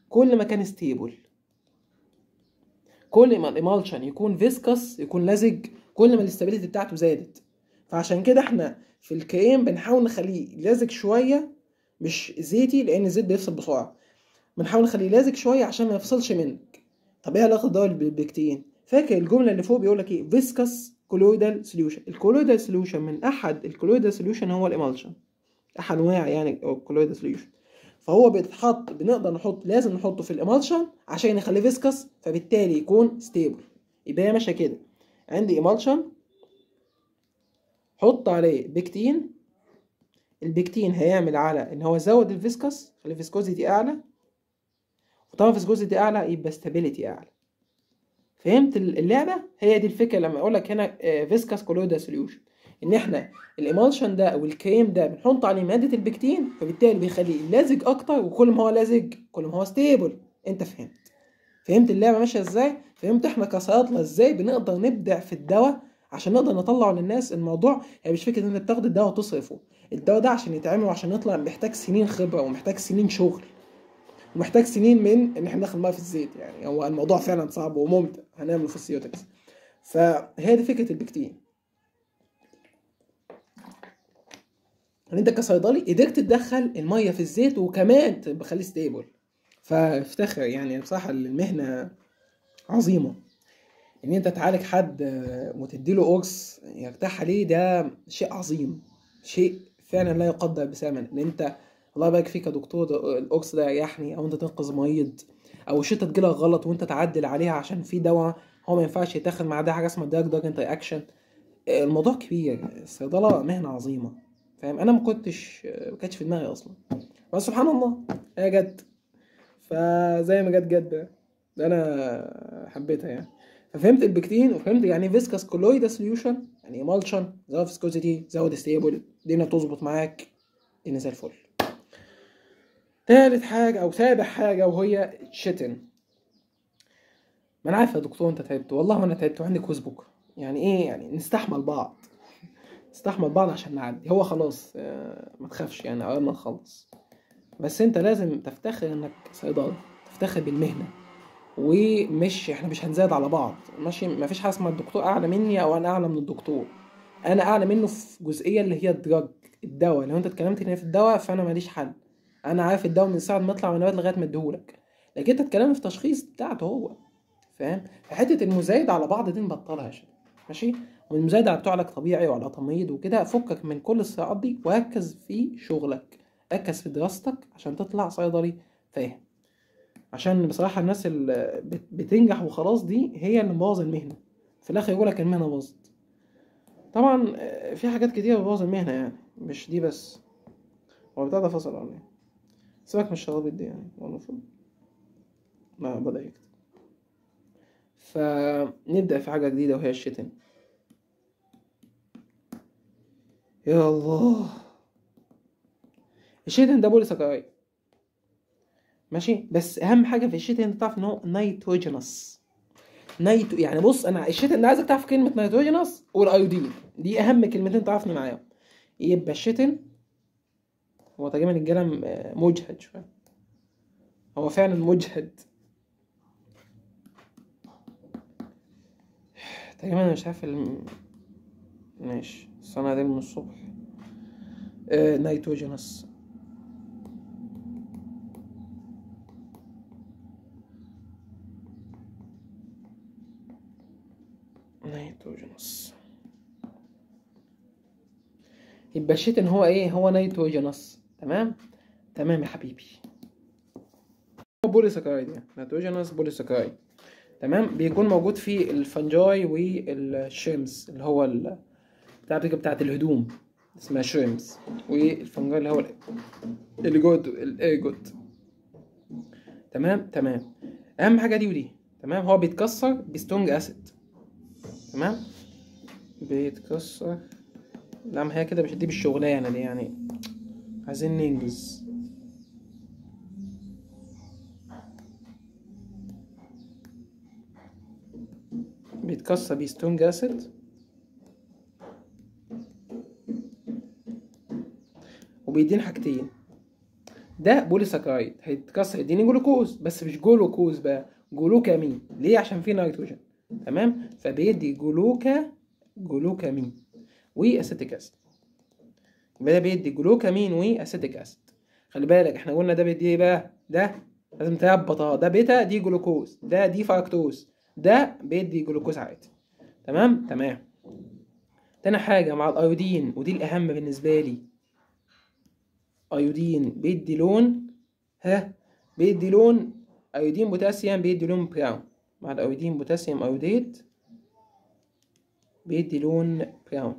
Speaker 1: كل ما كان ستيبل كل ما الإيمالشن يكون فيسكس يكون لزج كل ما الاستابيليتي بتاعته زادت فعشان كده احنا في الكيان بنحاول نخليه لزج شوية مش زيتي لأن الزيت بيفصل بسرعة بنحاول نخليه لزج شوية عشان ما يفصلش منك طب ايه علاقة ده بالبكتين فاكر الجملة اللي فوق بيقول لك ايه فيسكس كولويدال سوليوشن الكولويدال سوليوشن من احد الكولويدال سوليوشن هو الايمالشن احد انواع يعني الكولويدال سوليوشن فهو بيتحط بنقدر نحط لازم نحطه في الايمالشن عشان يخليه فيسكس فبالتالي يكون ستيبل يبقى هي ماشيه كده عندي ايمالشن حط عليه بكتين البكتين هيعمل على ان هو يزود الفيسكس يخلي الفيسكوزيتي اعلى وطبعا الفيسكوزيتي اعلى يبقى ستابيليتي اعلى فهمت اللعبه هي دي الفكره لما اقول لك هنا فيسكاس كولودا سوليوشن ان احنا الايمالشن ده او الكريم ده بنحط عليه ماده البكتين فبالتالي بيخليه لازج اكتر وكل ما هو لازج كل ما هو ستيبل انت فهمت فهمت اللعبه ماشيه ازاي فهمت احنا كصيادله ازاي بنقدر نبدع في الدواء عشان نقدر نطلع للناس الموضوع يعني مش فكره ان انت بتاخد الدواء وتصرفه الدواء ده عشان يتعمل وعشان يطلع محتاج سنين خبره ومحتاج سنين شغل ومحتاج سنين من ان احنا ندخل ميه في الزيت يعني هو الموضوع فعلا صعب وممتع هنعمله في السيوتكس فهي دي فكره البكتين ان انت كصيدلي قدرت تدخل الميه في الزيت وكمان تبقى خليه ستيبل فافتخر يعني بصراحه المهنه عظيمه ان انت تعالج حد وتديله قرص يرتاح عليه ده شيء عظيم شيء فعلا لا يقدر بثمن ان انت الله يبارك فيك يا دكتور الاوكس ده يريحني او انت تنقذ مريض او الشتا تجيلك غلط وانت تعدل عليها عشان في دواء هو ما ينفعش يتاخد مع ده حاجه اسمها دارك دارك انتر اكشن الموضوع كبير الصيدله مهنه عظيمه فاهم انا ما كنتش ما كانتش في دماغي اصلا بس سبحان الله هي جت فزي ما جت جت ده انا حبيتها يعني ففهمت البكتين وفهمت يعني فيسكاس كولويدا سوليوشن يعني مالشن زود فيسكوزيتي زود ستيبل الدنيا بتظبط معاك الدنيا زي الفل تالت حاجة أو سابع حاجة وهي الشتن ما أنا عارف يا دكتور أنت تعبت والله أنا تعبت وعندي كويس بكرة يعني إيه يعني نستحمل بعض نستحمل بعض عشان نعدي هو خلاص آه، ما تخافش يعني أول آه، ما نخلص بس أنت لازم تفتخر إنك صيدلة تفتخر بالمهنة ومش احنا مش هنزاد على بعض ماشي مفيش حاجه اسمها الدكتور اعلى مني او انا اعلى من الدكتور انا اعلى منه في جزئيه اللي هي الدراج الدواء لو انت اتكلمت هنا في الدواء فانا ماليش حل انا عارف الدواء من ساعه ما يطلع من النبات لغايه ما اديهولك لكن انت اتكلمنا في تشخيص بتاعته هو فاهم فحته المزايد على بعض دي نبطلهاش ماشي والمزايد على بتوعك طبيعي وعلى تمريض وكده فكك من كل الصراعات دي وركز في شغلك ركز في دراستك عشان تطلع صيدلي فاهم عشان بصراحه الناس اللي بتنجح وخلاص دي هي اللي مبوظه المهنه في الاخر يقول لك المهنه باظت طبعا آه، في حاجات كتير بتبوظ المهنه يعني مش دي بس هو بتاع ده فصل ولا إيه؟ سيبك من الشغلة دي يعني هو المفروض ما بدأ يكتب فنبدأ في حاجة جديدة وهي الشتم يا الله الشتم ده بوليساكرايد ماشي بس اهم حاجه في الشتم انت تعرف ان هو نيتروجينوس نيتو يعني بص انا الشتم ده عايزك تعرف كلمه نيتروجينوس والايودين دي اهم كلمتين تعرفني معاهم يبقى الشتم هو تقريبا الجلم مجهد شوية هو فعلا مجهد تقريبا انا مش عارف ماشي الصناعة دي من الصبح آه، نيتروجينس نيتروجينس يبقى الشيت ان هو ايه هو نيتروجينس تمام تمام يا حبيبي بوليسكايد يعني نيتروجينوس بوليسكايد تمام بيكون موجود في الفنجاي والشيمس اللي هو ال... بتاعت بتاعت الهدوم اسمها شيمس والفنجاي اللي هو الجود الايجود تمام تمام اهم حاجه دي ودي تمام هو بيتكسر بستونج اسيد تمام بيتكسر لا ما هي كده مش دي بالشغلانه دي يعني عايزين ننجز بيتكسر بستونج اسيد وبيدين حاجتين ده بوليساكرايد هيتكسر يديني جلوكوز بس مش جلوكوز بقى جلوكامين ليه عشان فيه نيتروجين تمام فبيدي جلوكا جلوكامين واسيتيك اسيد يبقى ده بيدي جلوكامين واسيتيك اسيد خلي بالك احنا قلنا ده بيدي ايه بقى ده لازم تهبط ده بيتا دي جلوكوز ده دي فاكتوز ده بيدي جلوكوز عادي تمام تمام تاني حاجة مع الأيودين ودي الأهم بالنسبة لي أيودين بيدي لون ها بيدي لون أيودين بوتاسيوم بيدي لون براون مع الأيودين بوتاسيوم أيوديت بيدي لون براون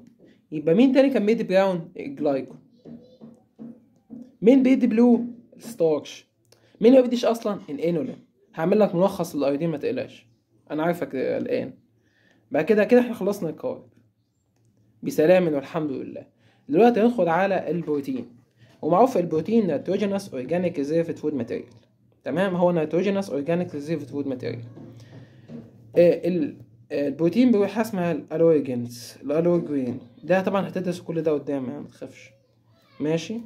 Speaker 1: يبقى مين تاني كان ميد براون الجلايكو مين بيدي بلو الستارش مين ما بيديش اصلا الانولين هعمل لك ملخص للايدين ما تقلقش انا عارفك الان بعد كده كده احنا خلصنا الكارب بسلام والحمد لله دلوقتي هندخل على البروتين ومعروف البروتين نيتروجينس اورجانيك ريزيرفد فود ماتيريال تمام هو نيتروجينس اورجانيك ريزيرفد فود ماتيريال البروتين بيروح حاجه اسمها الالويجنز الالويجين ده طبعا هتدرس كل ده قدام يعني متخافش ماشي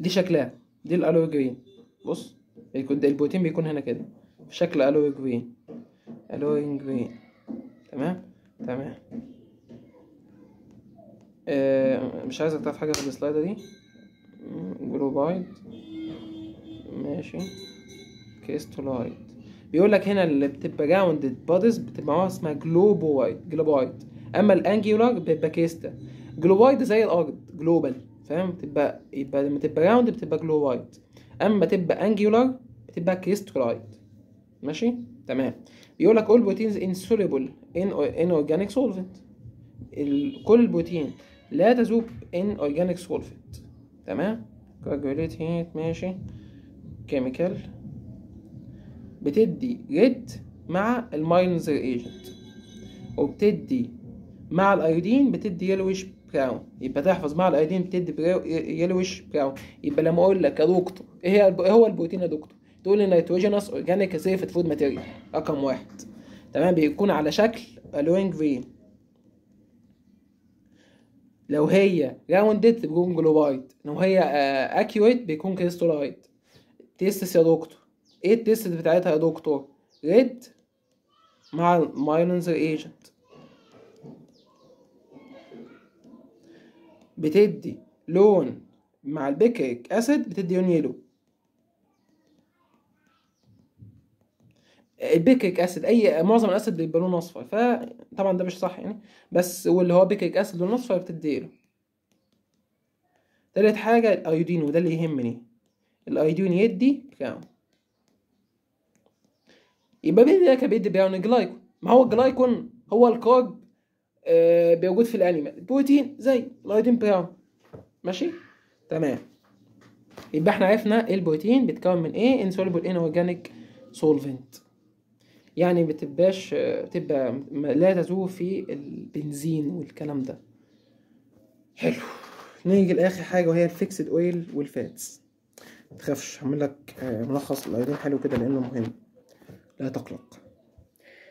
Speaker 1: دي شكلها دي الالويجين بص بيكون ده البروتين بيكون هنا كده في شكل الويجين الويجين تمام تمام آه مش عايزك تعرف حاجه في السلايدر دي جلوبايد ماشي كيستولايد بيقول لك هنا اللي بتبقى جاوندد بادز بتبقى اسمها جلوبويد جلوبويد اما الانجيولار بيبقى كيستا جلوبويد زي الارض جلوبال فاهم بتبقى يبقى لما تبقى جاوند بتبقى جلوبويد اما تبقى انجيولار بتبقى كيستولايد ماشي تمام بيقول لك all proteins insoluble in inorganic solvent كل بروتين لا تذوب in organic solvent تمام coagulate heat ماشي chemical بتدي ريد مع الماينز ايجنت وبتدي مع الايودين بتدي يلوش براون يبقى تحفظ مع الايودين بتدي يلوش براون يبقى لما اقول لك يا دكتور ايه هو البروتين يا دكتور تقول لي نيتروجينوس اورجانيك سيفت فود ماتيريال رقم واحد تمام بيكون على شكل الوينج فين لو هي راوندد بيكون جلوبايد لو هي اكيوريت آه، بيكون كريستولايد تيستس يا دكتور ايه التيست بتاعتها يا دكتور ريد مع المايلنز ايجنت بتدي لون مع البيكريك اسيد بتدي لون يلو البيكريك اسيد اي معظم الاسيد بيبقى لونه اصفر فطبعا ده مش صح يعني بس واللي هو بيكريك اسيد لونه اصفر بتدي له تالت حاجه الايودين وده اللي يهمني الايودين يدي كام يبقى بي ده بيدي يعني جلايكون ما هو الجلايكون هو الكارب آه بيوجود في الانيمال البروتين زي لايدين براون ماشي تمام يبقى احنا عرفنا البروتين بيتكون من ايه انسولبل ان اورجانيك سولفنت يعني بتبقاش آه، بتبقى لا تزور في البنزين والكلام ده حلو نيجي لاخر حاجه وهي الفيكسد اويل والفاتس متخافش هعمل لك آه، ملخص الايدين حلو كده لانه مهم لا تقلق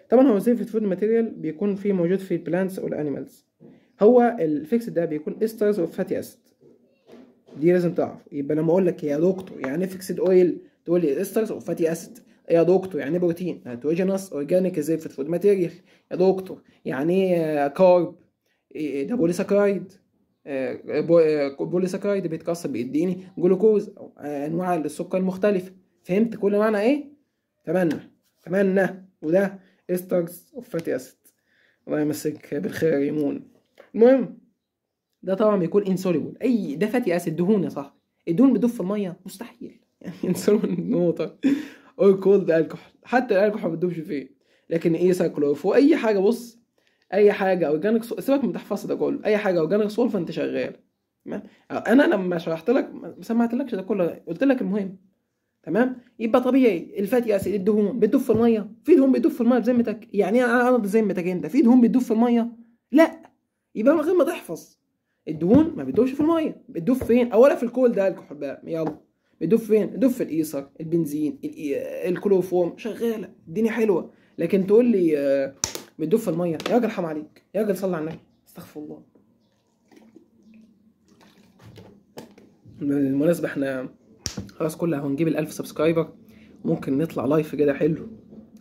Speaker 1: طبعا هو سيفت فود ماتيريال بيكون فيه موجود في البلانتس او الانيمالز هو الفيكس ده بيكون استرز اوف فاتي اسيد دي لازم تعرف يبقى لما اقول لك يا دكتور يعني فيكسد إيه اويل تقول لي استرز اوف فاتي اسيد يا دكتور يعني إيه بروتين نيتروجينس اورجانيك زيفت فود ماتيريال يا دكتور يعني كارب ده بوليساكرايد بوليساكرايد بيتكسر بيديني جلوكوز آه، انواع السكر المختلفه فهمت كل معنى ايه تمام اتمنى وده استرز اوف فاتي اسيد الله يمسك بالخير يا ريمون المهم ده طبعا بيكون انسوليبل اي ده فاتي اسيد دهون يا صاحبي الدهون بتدوب في الميه مستحيل يعني انسوليبل نقطه اور كولد الكحول حتى الكحول ما بتدوبش فيه لكن ايه سايكلوفو اي حاجه بص اي حاجه اورجانيك سيبك من تحفظ ده كله اي حاجه اورجانيك سول فانت شغال تمام انا لما شرحت لك ما سمعتلكش ده كله قلت لك المهم تمام يبقى طبيعي الفاتي اسيد الدهون بتدوب في الميه في دهون بتدوب في الميه بذمتك يعني انا انا بذمتك انت في دهون بتدوب في الميه لا يبقى من غير ما تحفظ الدهون ما بتدوبش في الميه بتدوب فين اولا في الكول ده الكحول يلا بتدوب فين بتدوب في الايثر البنزين الكلوفوم شغاله الدنيا حلوه لكن تقول لي آه، بتدوب في الميه يا راجل حرام عليك يا راجل صلي على النبي استغفر الله بالمناسبه احنا خلاص كلها هنجيب ال1000 سبسكرايبر ممكن نطلع لايف كده حلو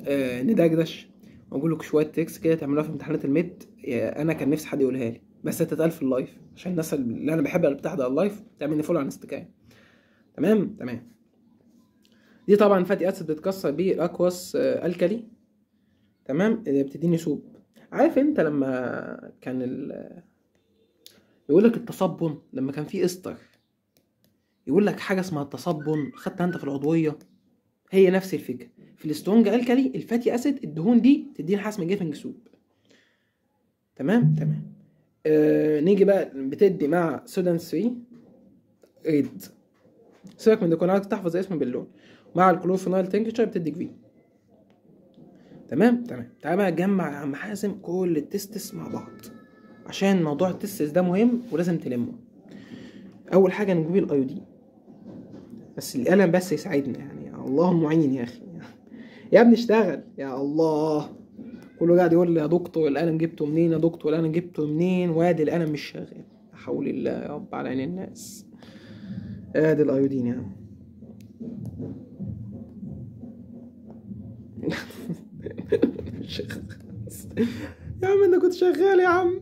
Speaker 1: آه ندردش واقول لك شويه تكس كده تعملوها في امتحانات الميد آه، انا كان نفسي حد يقولها لي بس تتقال في اللايف عشان الناس اللي انا بحبها اللي بتحضر اللايف تعمل لي فولو على انستجرام تمام تمام دي طبعا فاتي اسيد بتكسر بيه آه الكالي تمام اللي بتديني سوب عارف انت لما كان ال يقول لك التصبن لما كان في استر يقول لك حاجه اسمها التصبن خدتها انت في العضويه هي نفس الفكره في السترونج الكالي الفاتي اسيد الدهون دي تدينا حاجه اسمها جيفنج سوب تمام تمام آه نيجي بقى بتدي مع سودان 3 ريد سيبك من ده عايز تحفظ اسمه باللون مع الكلوفينال تنكتشر بتدي كفي تمام تمام تعالى بقى نجمع يا عم حازم كل التستس مع بعض عشان موضوع التستس ده مهم ولازم تلمه اول حاجه نجيب الايودين بس القلم بس يساعدنا يعني اللهم معين يا اخي يا ابني اشتغل يا الله كله قاعد يقول لي يا دكتور القلم جبته منين يا دكتور القلم جبته منين وادي القلم مش شغال لا حول الله يا رب على عين الناس ادي الايودين يا عم يا عم انا كنت شغال يا عم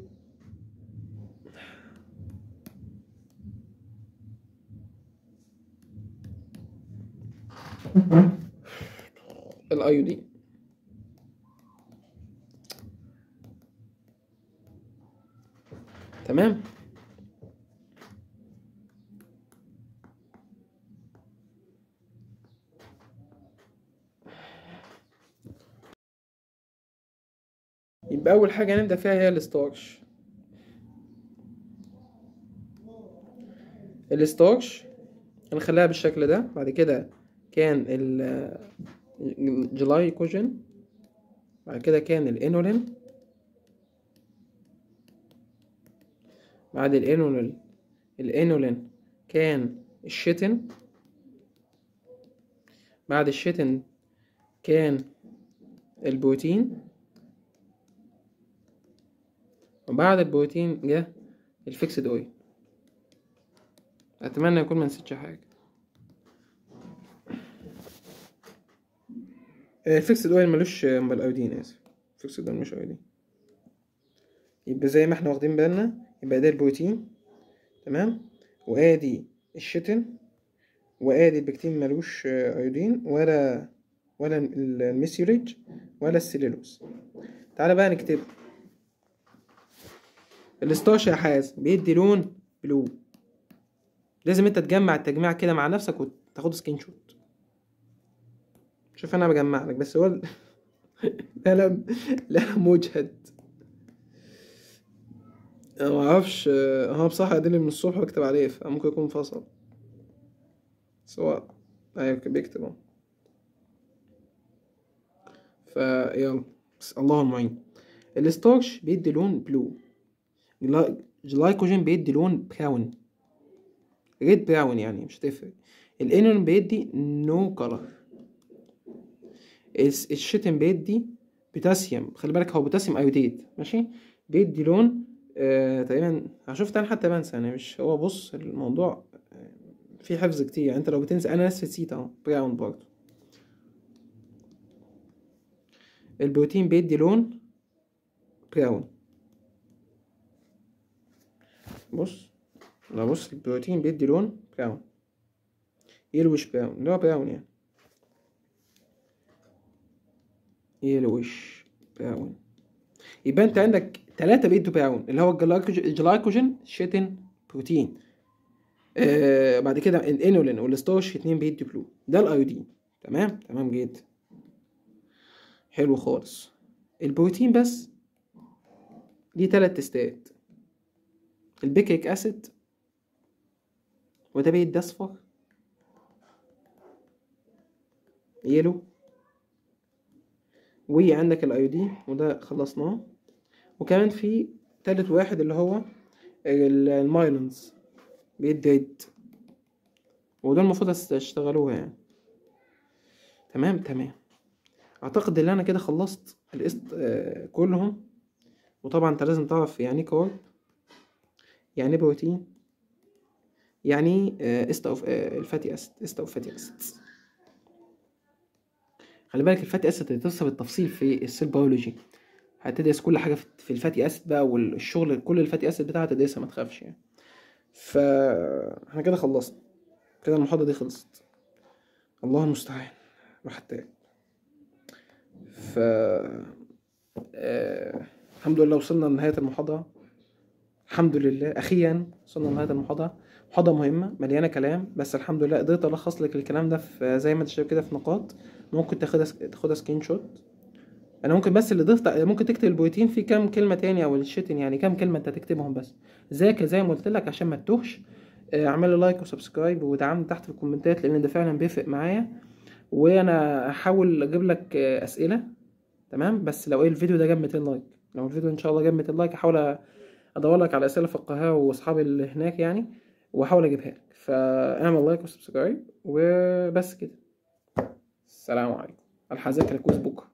Speaker 1: دي تمام يبقى اول حاجه نبدا فيها هي الستارش الستارش هنخليها بالشكل ده بعد كده كان الجلايكوجين بعد كده كان الانولين بعد الانولين الانولين كان الشتن بعد الشتن كان البروتين وبعد البروتين جه الفيكسد اويل اتمنى يكون منسيتش حاجه فيكسد آه، اويل ملوش امال آه، ايودين اسف فيكسد اويل مش ايودين يبقى زي ما احنا واخدين بالنا يبقى ده البروتين تمام وادي الشتن وادي البكتين ملوش ايودين آه، ولا ولا الميسيوريج ولا السيلولوز تعالى بقى نكتب الاستاش يا حاز بيدي لون بلو لازم انت تجمع التجميع كده مع نفسك وتاخد سكين شوت شوف انا بجمع لك بس هو القلم لا مجهد انا معرفش هو بصراحة اديني من الصبح بكتب عليه فممكن يكون فصل سواء ايوه بيكتب اهو يلا بس الله المعين الستارش بيدي لون بلو جلايكوجين بيدي لون براون ريد براون يعني مش هتفرق الانون بيدي نو no الشتم بيدي بوتاسيوم خلي بالك هو بوتاسيوم ايوديد ماشي بيدي لون آه تقريبا شفت انا حتى بنسى يعني مش هو بص الموضوع آه، في حفظ كتير يعني انت لو بتنسى انا نسيت نسيت اهو براون برضو البروتين بيدي لون براون بص لو بص البروتين بيدي لون براون يلوش براون اللي هو براون يعني ايه الوش باون يبقى انت عندك ثلاثة بيدو باون اللي هو الجلايكوجين شيتين بروتين آه بعد كده الانولين والستوش اتنين بيدو بلو ده الايودين تمام تمام جدا حلو خالص البروتين بس ليه تلات تستات البيكيك اسيد وده بيدي اصفر يلو وعندك الاي دي وده خلصناه وكمان في تالت واحد اللي هو المايلنز بيديت وده المفروض اشتغلوها يعني تمام تمام اعتقد ان انا كده خلصت الاست آه، كلهم وطبعا انت لازم تعرف يعني ايه كارب يعني إيه بروتين يعني است إيه، آه، قسط آه الفاتي است, است, او فاتي است. خلي بالك الفاتي اسيد هتدرسها بالتفصيل في السيل بيولوجي هتدرس كل حاجه في الفاتي اسيد بقى والشغل كل الفاتي اسيد بتاعها هتدرسها ما تخافش يعني ف احنا كده خلصنا كده المحاضره دي خلصت الله المستعان تاني ف آه... الحمد لله وصلنا لنهايه المحاضره الحمد لله اخيرا وصلنا لنهايه المحاضره محاضرة مهمة مليانة كلام بس الحمد لله قدرت ألخص لك الكلام ده في زي ما أنت شايف كده في نقاط ممكن تاخدها تاخدها سكرين شوت أنا ممكن بس اللي ضفت ممكن تكتب البويتين في كام كلمة تاني أو الشتن يعني كام كلمة أنت هتكتبهم بس ذاكر زي ما قلت لك عشان ما تتوهش آه، اعمل لايك وسبسكرايب ودعمني تحت في الكومنتات لأن ده فعلا بيفرق معايا وأنا هحاول أجيب لك آه، أسئلة تمام بس لو إيه الفيديو ده جاب 200 لايك لو الفيديو إن شاء الله جاب 200 لايك هحاول ادور لك على اسئله في القاهره واصحابي اللي هناك يعني واحاول اجيبها لك فاعمل لايك وسبسكرايب وبس كده السلام عليكم الحذاكر الكويس بكره